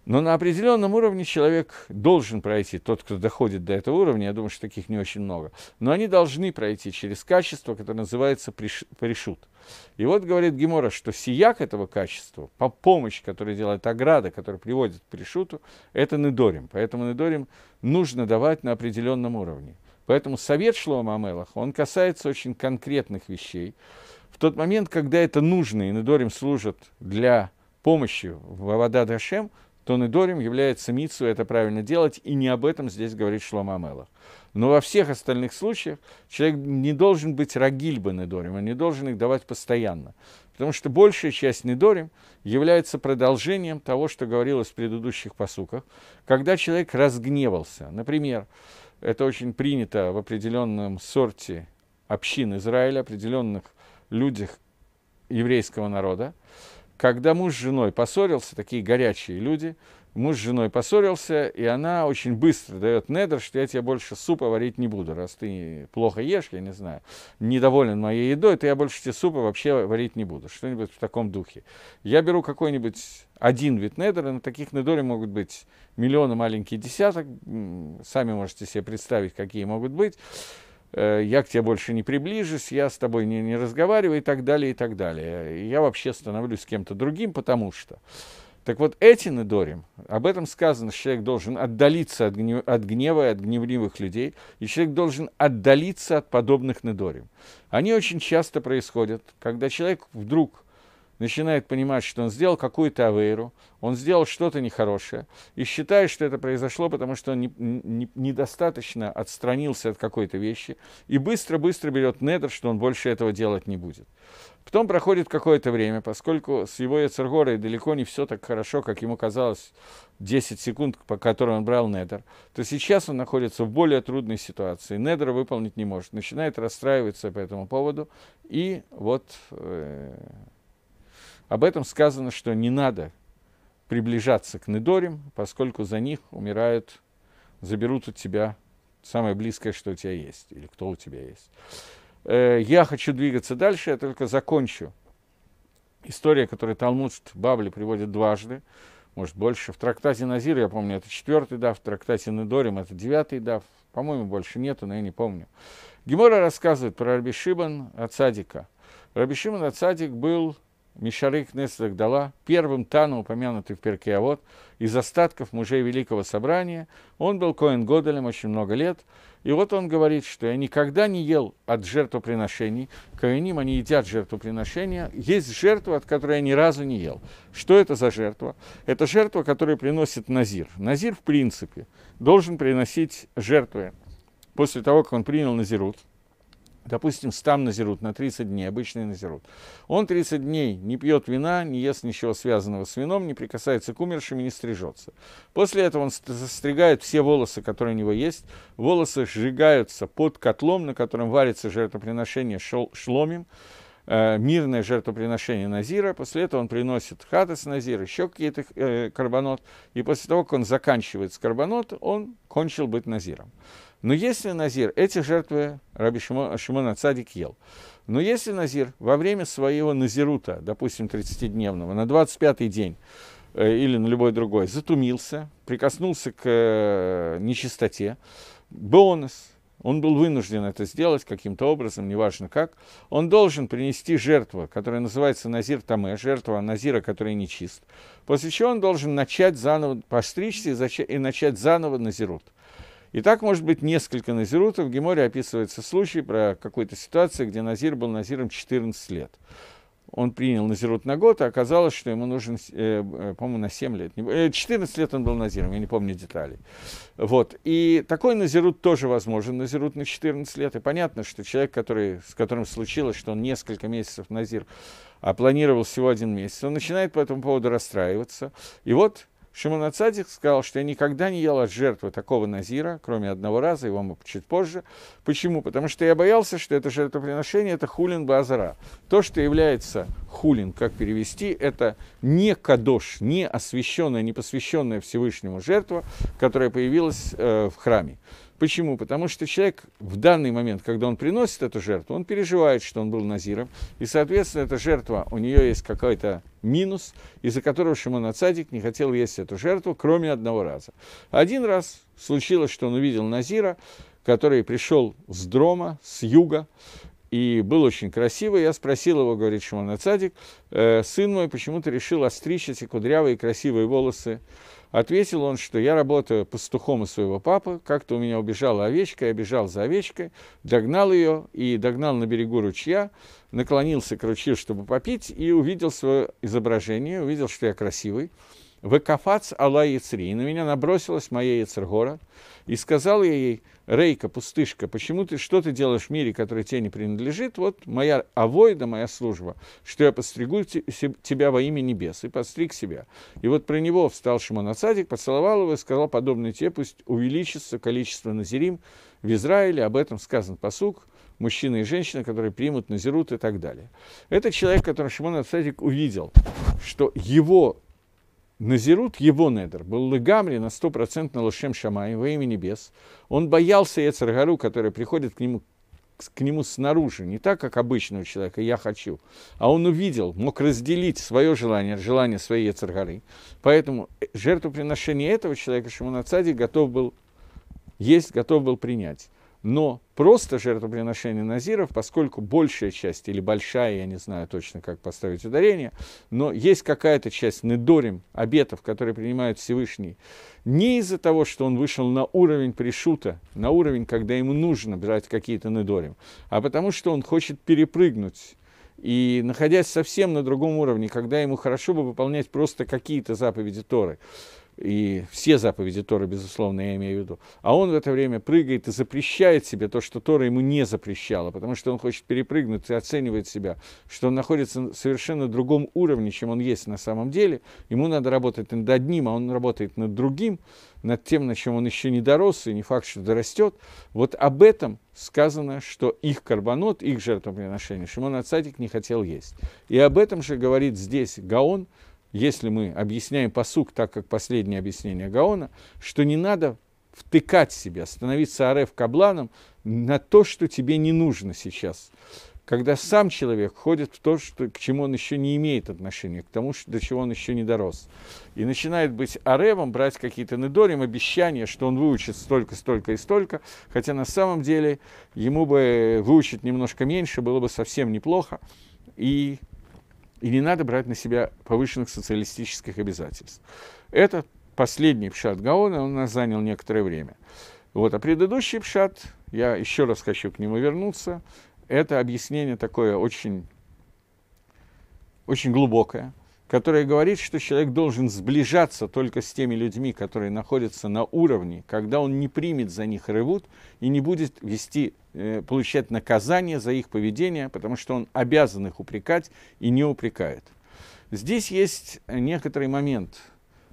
Но на определенном уровне человек должен пройти, тот, кто доходит до этого уровня, я думаю, что таких не очень много, но они должны пройти через качество, которое называется пришут. И вот говорит Гемора, что сияк этого качества, по помощь, которую делает ограда, которая приводит к пришуту, это недорим. Поэтому недорим нужно давать на определенном уровне. Поэтому совет Шлома Амелах, он касается очень конкретных вещей. В тот момент, когда это нужно, и недорим служит для помощи в Авадад Ашем – то Недорим является Мицу, это правильно делать, и не об этом здесь говорит Шлома Амелах. Но во всех остальных случаях человек не должен быть рагильба Недорим, он не должен их давать постоянно. Потому что большая часть Недорим является продолжением того, что говорилось в предыдущих посуках, когда человек разгневался. Например, это очень принято в определенном сорте общин Израиля, определенных людях еврейского народа, когда муж с женой поссорился, такие горячие люди, муж с женой поссорился, и она очень быстро дает недер, что я тебе больше супа варить не буду, раз ты плохо ешь, я не знаю, недоволен моей едой, то я больше тебе супа вообще варить не буду, что-нибудь в таком духе. Я беру какой-нибудь один вид недера, на таких недоре могут быть миллионы маленьких десяток, сами можете себе представить, какие могут быть, Э, я к тебе больше не приближусь, я с тобой не, не разговариваю и так далее, и так далее. Я вообще становлюсь кем-то другим, потому что... Так вот, эти недорим, об этом сказано, что человек должен отдалиться от, гнев, от гнева и от гневливых людей, и человек должен отдалиться от подобных недорим. Они очень часто происходят, когда человек вдруг начинает понимать, что он сделал какую-то авейру, он сделал что-то нехорошее, и считает, что это произошло, потому что он не, не, недостаточно отстранился от какой-то вещи, и быстро-быстро берет недр, что он больше этого делать не будет. Потом проходит какое-то время, поскольку с его Яцергорой далеко не все так хорошо, как ему казалось 10 секунд, по которым он брал недр, то сейчас он находится в более трудной ситуации. Недра выполнить не может, начинает расстраиваться по этому поводу, и вот... Э- об этом сказано, что не надо приближаться к недорим, поскольку за них умирают, заберут у тебя самое близкое, что у тебя есть, или кто у тебя есть. Э, я хочу двигаться дальше, я только закончу. История, которую Талмуд Бабли приводит дважды, может, больше. В трактате Назир, я помню, это четвертый дав, в трактате Недорим это девятый дав. По-моему, больше нету, но я не помню. Гемора рассказывает про Раби Шибан Ацадика. Раби Ацадик был Мишары Кнеслах дала, первым Тану, упомянутый в Перке, а вот из остатков мужей Великого Собрания, он был Коэн Годелем очень много лет, и вот он говорит, что я никогда не ел от жертвоприношений, Коэним, они едят жертвоприношения, есть жертва, от которой я ни разу не ел. Что это за жертва? Это жертва, которую приносит Назир. Назир, в принципе, должен приносить жертвы после того, как он принял Назирут – Допустим, стам назерут на 30 дней, обычный назерут. Он 30 дней не пьет вина, не ест ничего связанного с вином, не прикасается к умершим и не стрижется. После этого он стригает все волосы, которые у него есть. Волосы сжигаются под котлом, на котором варится жертвоприношение шломим, э, мирное жертвоприношение Назира. После этого он приносит хатас назира, еще какие-то э, карбонот. И после того, как он заканчивает с карбонот, он кончил быть Назиром. Но если Назир, эти жертвы Раби Шимона Цадик ел, но если Назир во время своего Назирута, допустим, 30-дневного, на 25-й день э, или на любой другой, затумился, прикоснулся к э, нечистоте, бонус, он был вынужден это сделать каким-то образом, неважно как, он должен принести жертву, которая называется Назир Таме, жертва Назира, который нечист, после чего он должен начать заново постричься и, и начать заново Назирут. И так, может быть, несколько назирутов. В Геморе описывается случай про какую-то ситуацию, где назир был назиром 14 лет. Он принял назирут на год, а оказалось, что ему нужен, э, э по-моему, на 7 лет. 14 э, лет он был назиром, я не помню деталей. Вот. И такой назирут тоже возможен, назирут на 14 лет. И понятно, что человек, который, с которым случилось, что он несколько месяцев назир, а планировал всего один месяц, он начинает по этому поводу расстраиваться. И вот Шимон Ацадик сказал, что я никогда не ел от жертвы такого назира, кроме одного раза, его мы чуть позже. Почему? Потому что я боялся, что это жертвоприношение – это хулин базара. То, что является хулин, как перевести, это не кадош, не освященная, не посвященная Всевышнему жертва, которая появилась э, в храме. Почему? Потому что человек в данный момент, когда он приносит эту жертву, он переживает, что он был назиром, и, соответственно, эта жертва, у нее есть какой-то минус, из-за которого Шимон Ацадик не хотел есть эту жертву, кроме одного раза. Один раз случилось, что он увидел назира, который пришел с дрома, с юга, и был очень красивый. Я спросил его, говорит Шимон Ацадик, э, э, сын мой, почему ты решил остричь эти кудрявые красивые волосы? Ответил он, что я работаю пастухом у своего папы, как-то у меня убежала овечка, я бежал за овечкой, догнал ее и догнал на берегу ручья, наклонился к ручью, чтобы попить, и увидел свое изображение, увидел, что я красивый. Векафац Алла Яцри. И на меня набросилась моя Яцергора. И сказал я ей, Рейка, пустышка, почему ты, что ты делаешь в мире, который тебе не принадлежит? Вот моя авойда, моя служба, что я постригу тебя во имя небес. И постриг себя. И вот про него встал Шимон Ацадик, поцеловал его и сказал, "Подобный тебе, пусть увеличится количество назирим в Израиле. Об этом сказан посук мужчина и женщина, которые примут назерут и так далее. Это человек, который Шимон Ацадик увидел, что его Назирут его Недр был лыгамри на стопроцентно лошем шамай во имя небес. Он боялся Ецаргару, который приходит к нему, к нему снаружи, не так, как обычного человека, я хочу, а он увидел, мог разделить свое желание, желание своей Ецаргары. Поэтому э, жертвоприношение этого человека шимонацади готов был есть, готов был принять. Но просто жертвоприношение назиров, поскольку большая часть или большая, я не знаю точно, как поставить ударение, но есть какая-то часть недорим, обетов, которые принимают Всевышний, не из-за того, что он вышел на уровень пришута, на уровень, когда ему нужно брать какие-то недорим, а потому что он хочет перепрыгнуть и находясь совсем на другом уровне, когда ему хорошо бы выполнять просто какие-то заповеди Торы, и все заповеди Торы, безусловно, я имею в виду, а он в это время прыгает и запрещает себе то, что Тора ему не запрещала, потому что он хочет перепрыгнуть и оценивает себя, что он находится на совершенно другом уровне, чем он есть на самом деле. Ему надо работать над одним, а он работает над другим, над тем, на чем он еще не дорос, и не факт, что дорастет. Вот об этом сказано, что их карбонот, их жертвоприношение Шимон Ацадик не хотел есть. И об этом же говорит здесь Гаон, если мы объясняем посук так, как последнее объяснение Гаона, что не надо втыкать себя, становиться ареф кабланом на то, что тебе не нужно сейчас. Когда сам человек ходит в то, что, к чему он еще не имеет отношения, к тому, до чего он еще не дорос. И начинает быть аревом, брать какие-то недорим, обещания, что он выучит столько, столько и столько, хотя на самом деле ему бы выучить немножко меньше было бы совсем неплохо. И и не надо брать на себя повышенных социалистических обязательств. Это последний пшат Гаона, он нас занял некоторое время. Вот, а предыдущий пшат, я еще раз хочу к нему вернуться, это объяснение такое очень, очень глубокое, которое говорит, что человек должен сближаться только с теми людьми, которые находятся на уровне, когда он не примет за них рывут и не будет вести Э, получать наказание за их поведение, потому что он обязан их упрекать и не упрекает. Здесь есть некоторый момент.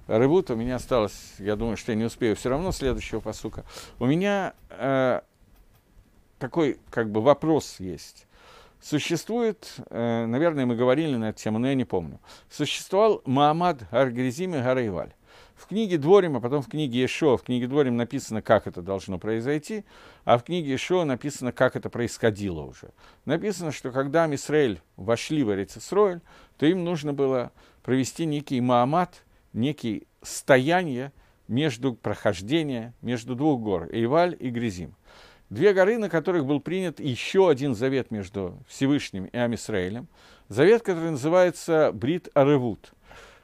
Рывут у меня осталось, я думаю, что я не успею все равно следующего посука. У меня э, такой как бы вопрос есть. Существует, э, наверное, мы говорили на эту тему, но я не помню. Существовал Маамад Аргризим и Гарайваль. В книге Дворим, а потом в книге Ешо, в книге Дворим написано, как это должно произойти, а в книге Ешо написано, как это происходило уже. Написано, что когда Мисраэль вошли в Эрицесроэль, то им нужно было провести некий Маамат, некий стояние между прохождение, между двух гор, Эйваль и Гризим. Две горы, на которых был принят еще один завет между Всевышним и Амисраэлем, завет, который называется Брит Аревут –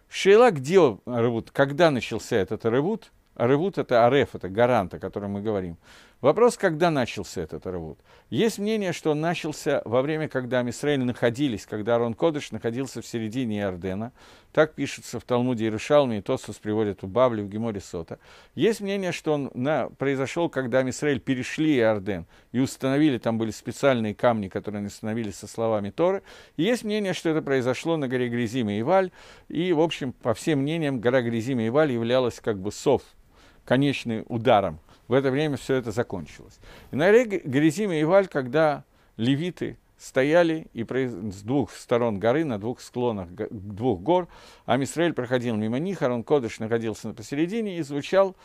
Шейла где Аревут, когда начался этот Аревут? Аревут – это Ареф, это гарант, о котором мы говорим. Вопрос, когда начался этот рвут. Есть мнение, что он начался во время, когда Амисраэль находились, когда Арон Кодыш находился в середине Иордена. Так пишется в Талмуде Иерушалме, и Тосус приводит у Бавли, в Геморе Сота. Есть мнение, что он на... произошел, когда Амисраэль перешли Иорден и установили, там были специальные камни, которые они установили со словами Торы. И есть мнение, что это произошло на горе Гризима и Валь. И, в общем, по всем мнениям, гора Гризима и Валь являлась как бы сов конечным ударом в это время все это закончилось. И на реке Гризим и Иваль, когда левиты стояли и с двух сторон горы, на двух склонах двух гор, а Амисраэль проходил мимо них, Арон Кодыш находился на посередине и звучал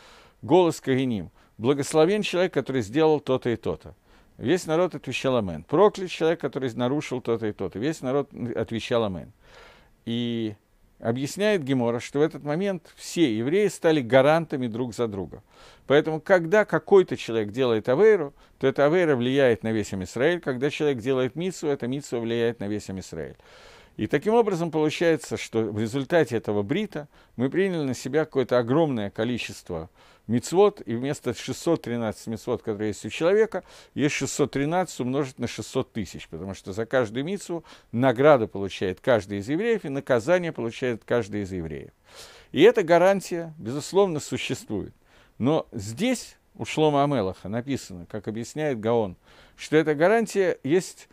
голос Кагиним. «Благословен человек, который сделал то-то и то-то». Весь народ отвечал «Амен». «Проклят человек, который нарушил то-то и то-то». Весь народ отвечал «Амен». И Объясняет Гемора, что в этот момент все евреи стали гарантами друг за друга. Поэтому, когда какой-то человек делает авейру, то эта авейра влияет на весь Израиль. Когда человек делает миссу, эта миссу влияет на весь Израиль. И таким образом получается, что в результате этого брита мы приняли на себя какое-то огромное количество мицвод, и вместо 613 мицвод, которые есть у человека, есть 613 умножить на 600 тысяч, потому что за каждую мицву награду получает каждый из евреев, и наказание получает каждый из евреев. И эта гарантия, безусловно, существует. Но здесь у Шлома Амелаха написано, как объясняет Гаон, что эта гарантия есть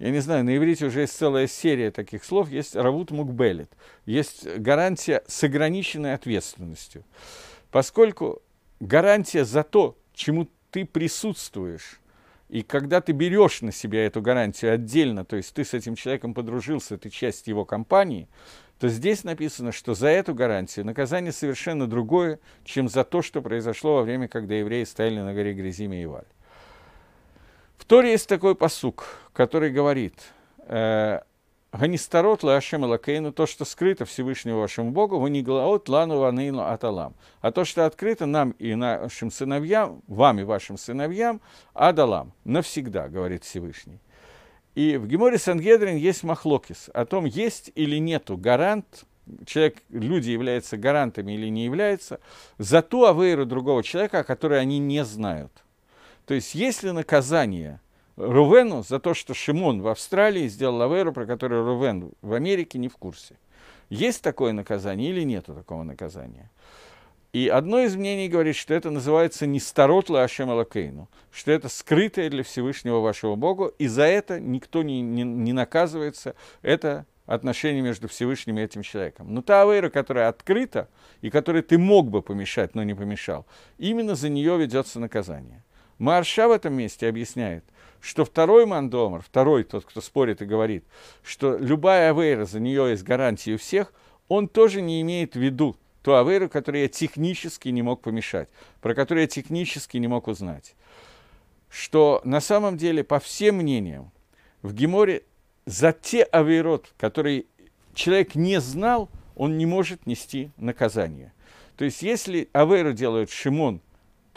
я не знаю, на иврите уже есть целая серия таких слов, есть Равут мукбелит, есть гарантия с ограниченной ответственностью. Поскольку гарантия за то, чему ты присутствуешь. И когда ты берешь на себя эту гарантию отдельно, то есть ты с этим человеком подружился, ты часть его компании, то здесь написано, что за эту гарантию наказание совершенно другое, чем за то, что произошло во время, когда евреи стояли на горе Грязиме и Валь. В Торе есть такой посук, который говорит, э, Ганистарот Лашем Лакейну, то, что скрыто Всевышнего вашему Богу, вы не Ваниглаот Лану Ванейну Аталам. А то, что открыто нам и нашим сыновьям, вам и вашим сыновьям, Адалам, навсегда, говорит Всевышний. И в Геморе Сангедрин есть махлокис о том, есть или нету гарант, человек, люди являются гарантами или не являются, за ту авейру другого человека, о которой они не знают. То есть, есть ли наказание – Рувену за то, что Шимон в Австралии сделал Аверу, про которую Рувен в Америке не в курсе. Есть такое наказание или нет такого наказания? И одно из мнений говорит, что это называется не старот Ашем Алакейну, что это скрытое для Всевышнего вашего Бога, и за это никто не, не, не наказывается, это отношения между Всевышним и этим человеком. Но та авера, которая открыта, и которой ты мог бы помешать, но не помешал, именно за нее ведется наказание. Марша в этом месте объясняет – что второй мандомер, второй тот, кто спорит и говорит, что любая авейра, за нее есть гарантия у всех, он тоже не имеет в виду ту авейру, которую я технически не мог помешать, про которую я технически не мог узнать. Что на самом деле, по всем мнениям, в Геморе за те авейрот, которые человек не знал, он не может нести наказание. То есть, если Аверу делают Шимон –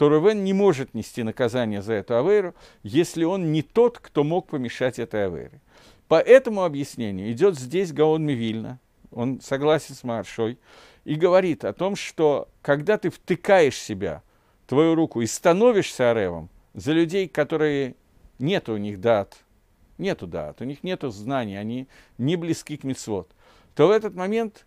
то Рувен не может нести наказание за эту Авейру, если он не тот, кто мог помешать этой Авейре. По этому объяснению идет здесь Гаон Мивильна, он согласен с Маршой, и говорит о том, что когда ты втыкаешь себя, твою руку, и становишься Аревом, за людей, которые нет у них дат, нету дат, у них нету знаний, они не близки к мецвод, то в этот момент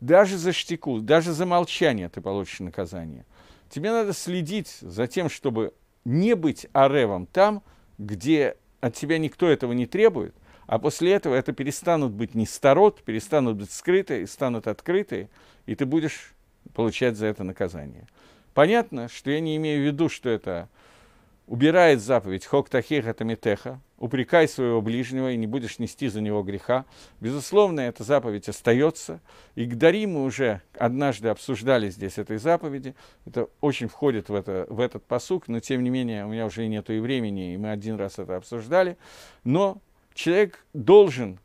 даже за штику, даже за молчание ты получишь наказание – тебе надо следить за тем, чтобы не быть аревом там, где от тебя никто этого не требует, а после этого это перестанут быть не старот, перестанут быть скрытые, станут открытые, и ты будешь получать за это наказание. Понятно, что я не имею в виду, что это убирает заповедь «Хоктахеха тамитеха», упрекай своего ближнего и не будешь нести за него греха. Безусловно, эта заповедь остается. И к Дари мы уже однажды обсуждали здесь этой заповеди. Это очень входит в, это, в этот посук, но тем не менее у меня уже и нету и времени, и мы один раз это обсуждали. Но человек должен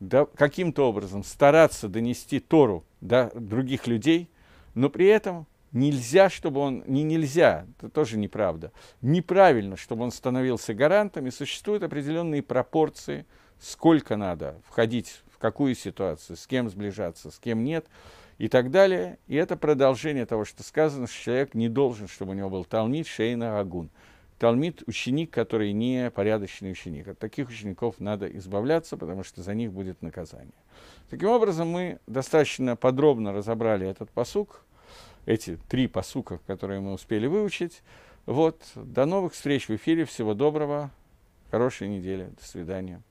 да, каким-то образом стараться донести Тору до других людей, но при этом Нельзя, чтобы он... Не нельзя, это тоже неправда. Неправильно, чтобы он становился гарантом, и существуют определенные пропорции, сколько надо входить в какую ситуацию, с кем сближаться, с кем нет и так далее. И это продолжение того, что сказано, что человек не должен, чтобы у него был талмит, шейна, агун. Талмит – ученик, который не порядочный ученик. От таких учеников надо избавляться, потому что за них будет наказание. Таким образом, мы достаточно подробно разобрали этот посук – эти три посука, которые мы успели выучить. Вот, до новых встреч в эфире, всего доброго, хорошей недели, до свидания.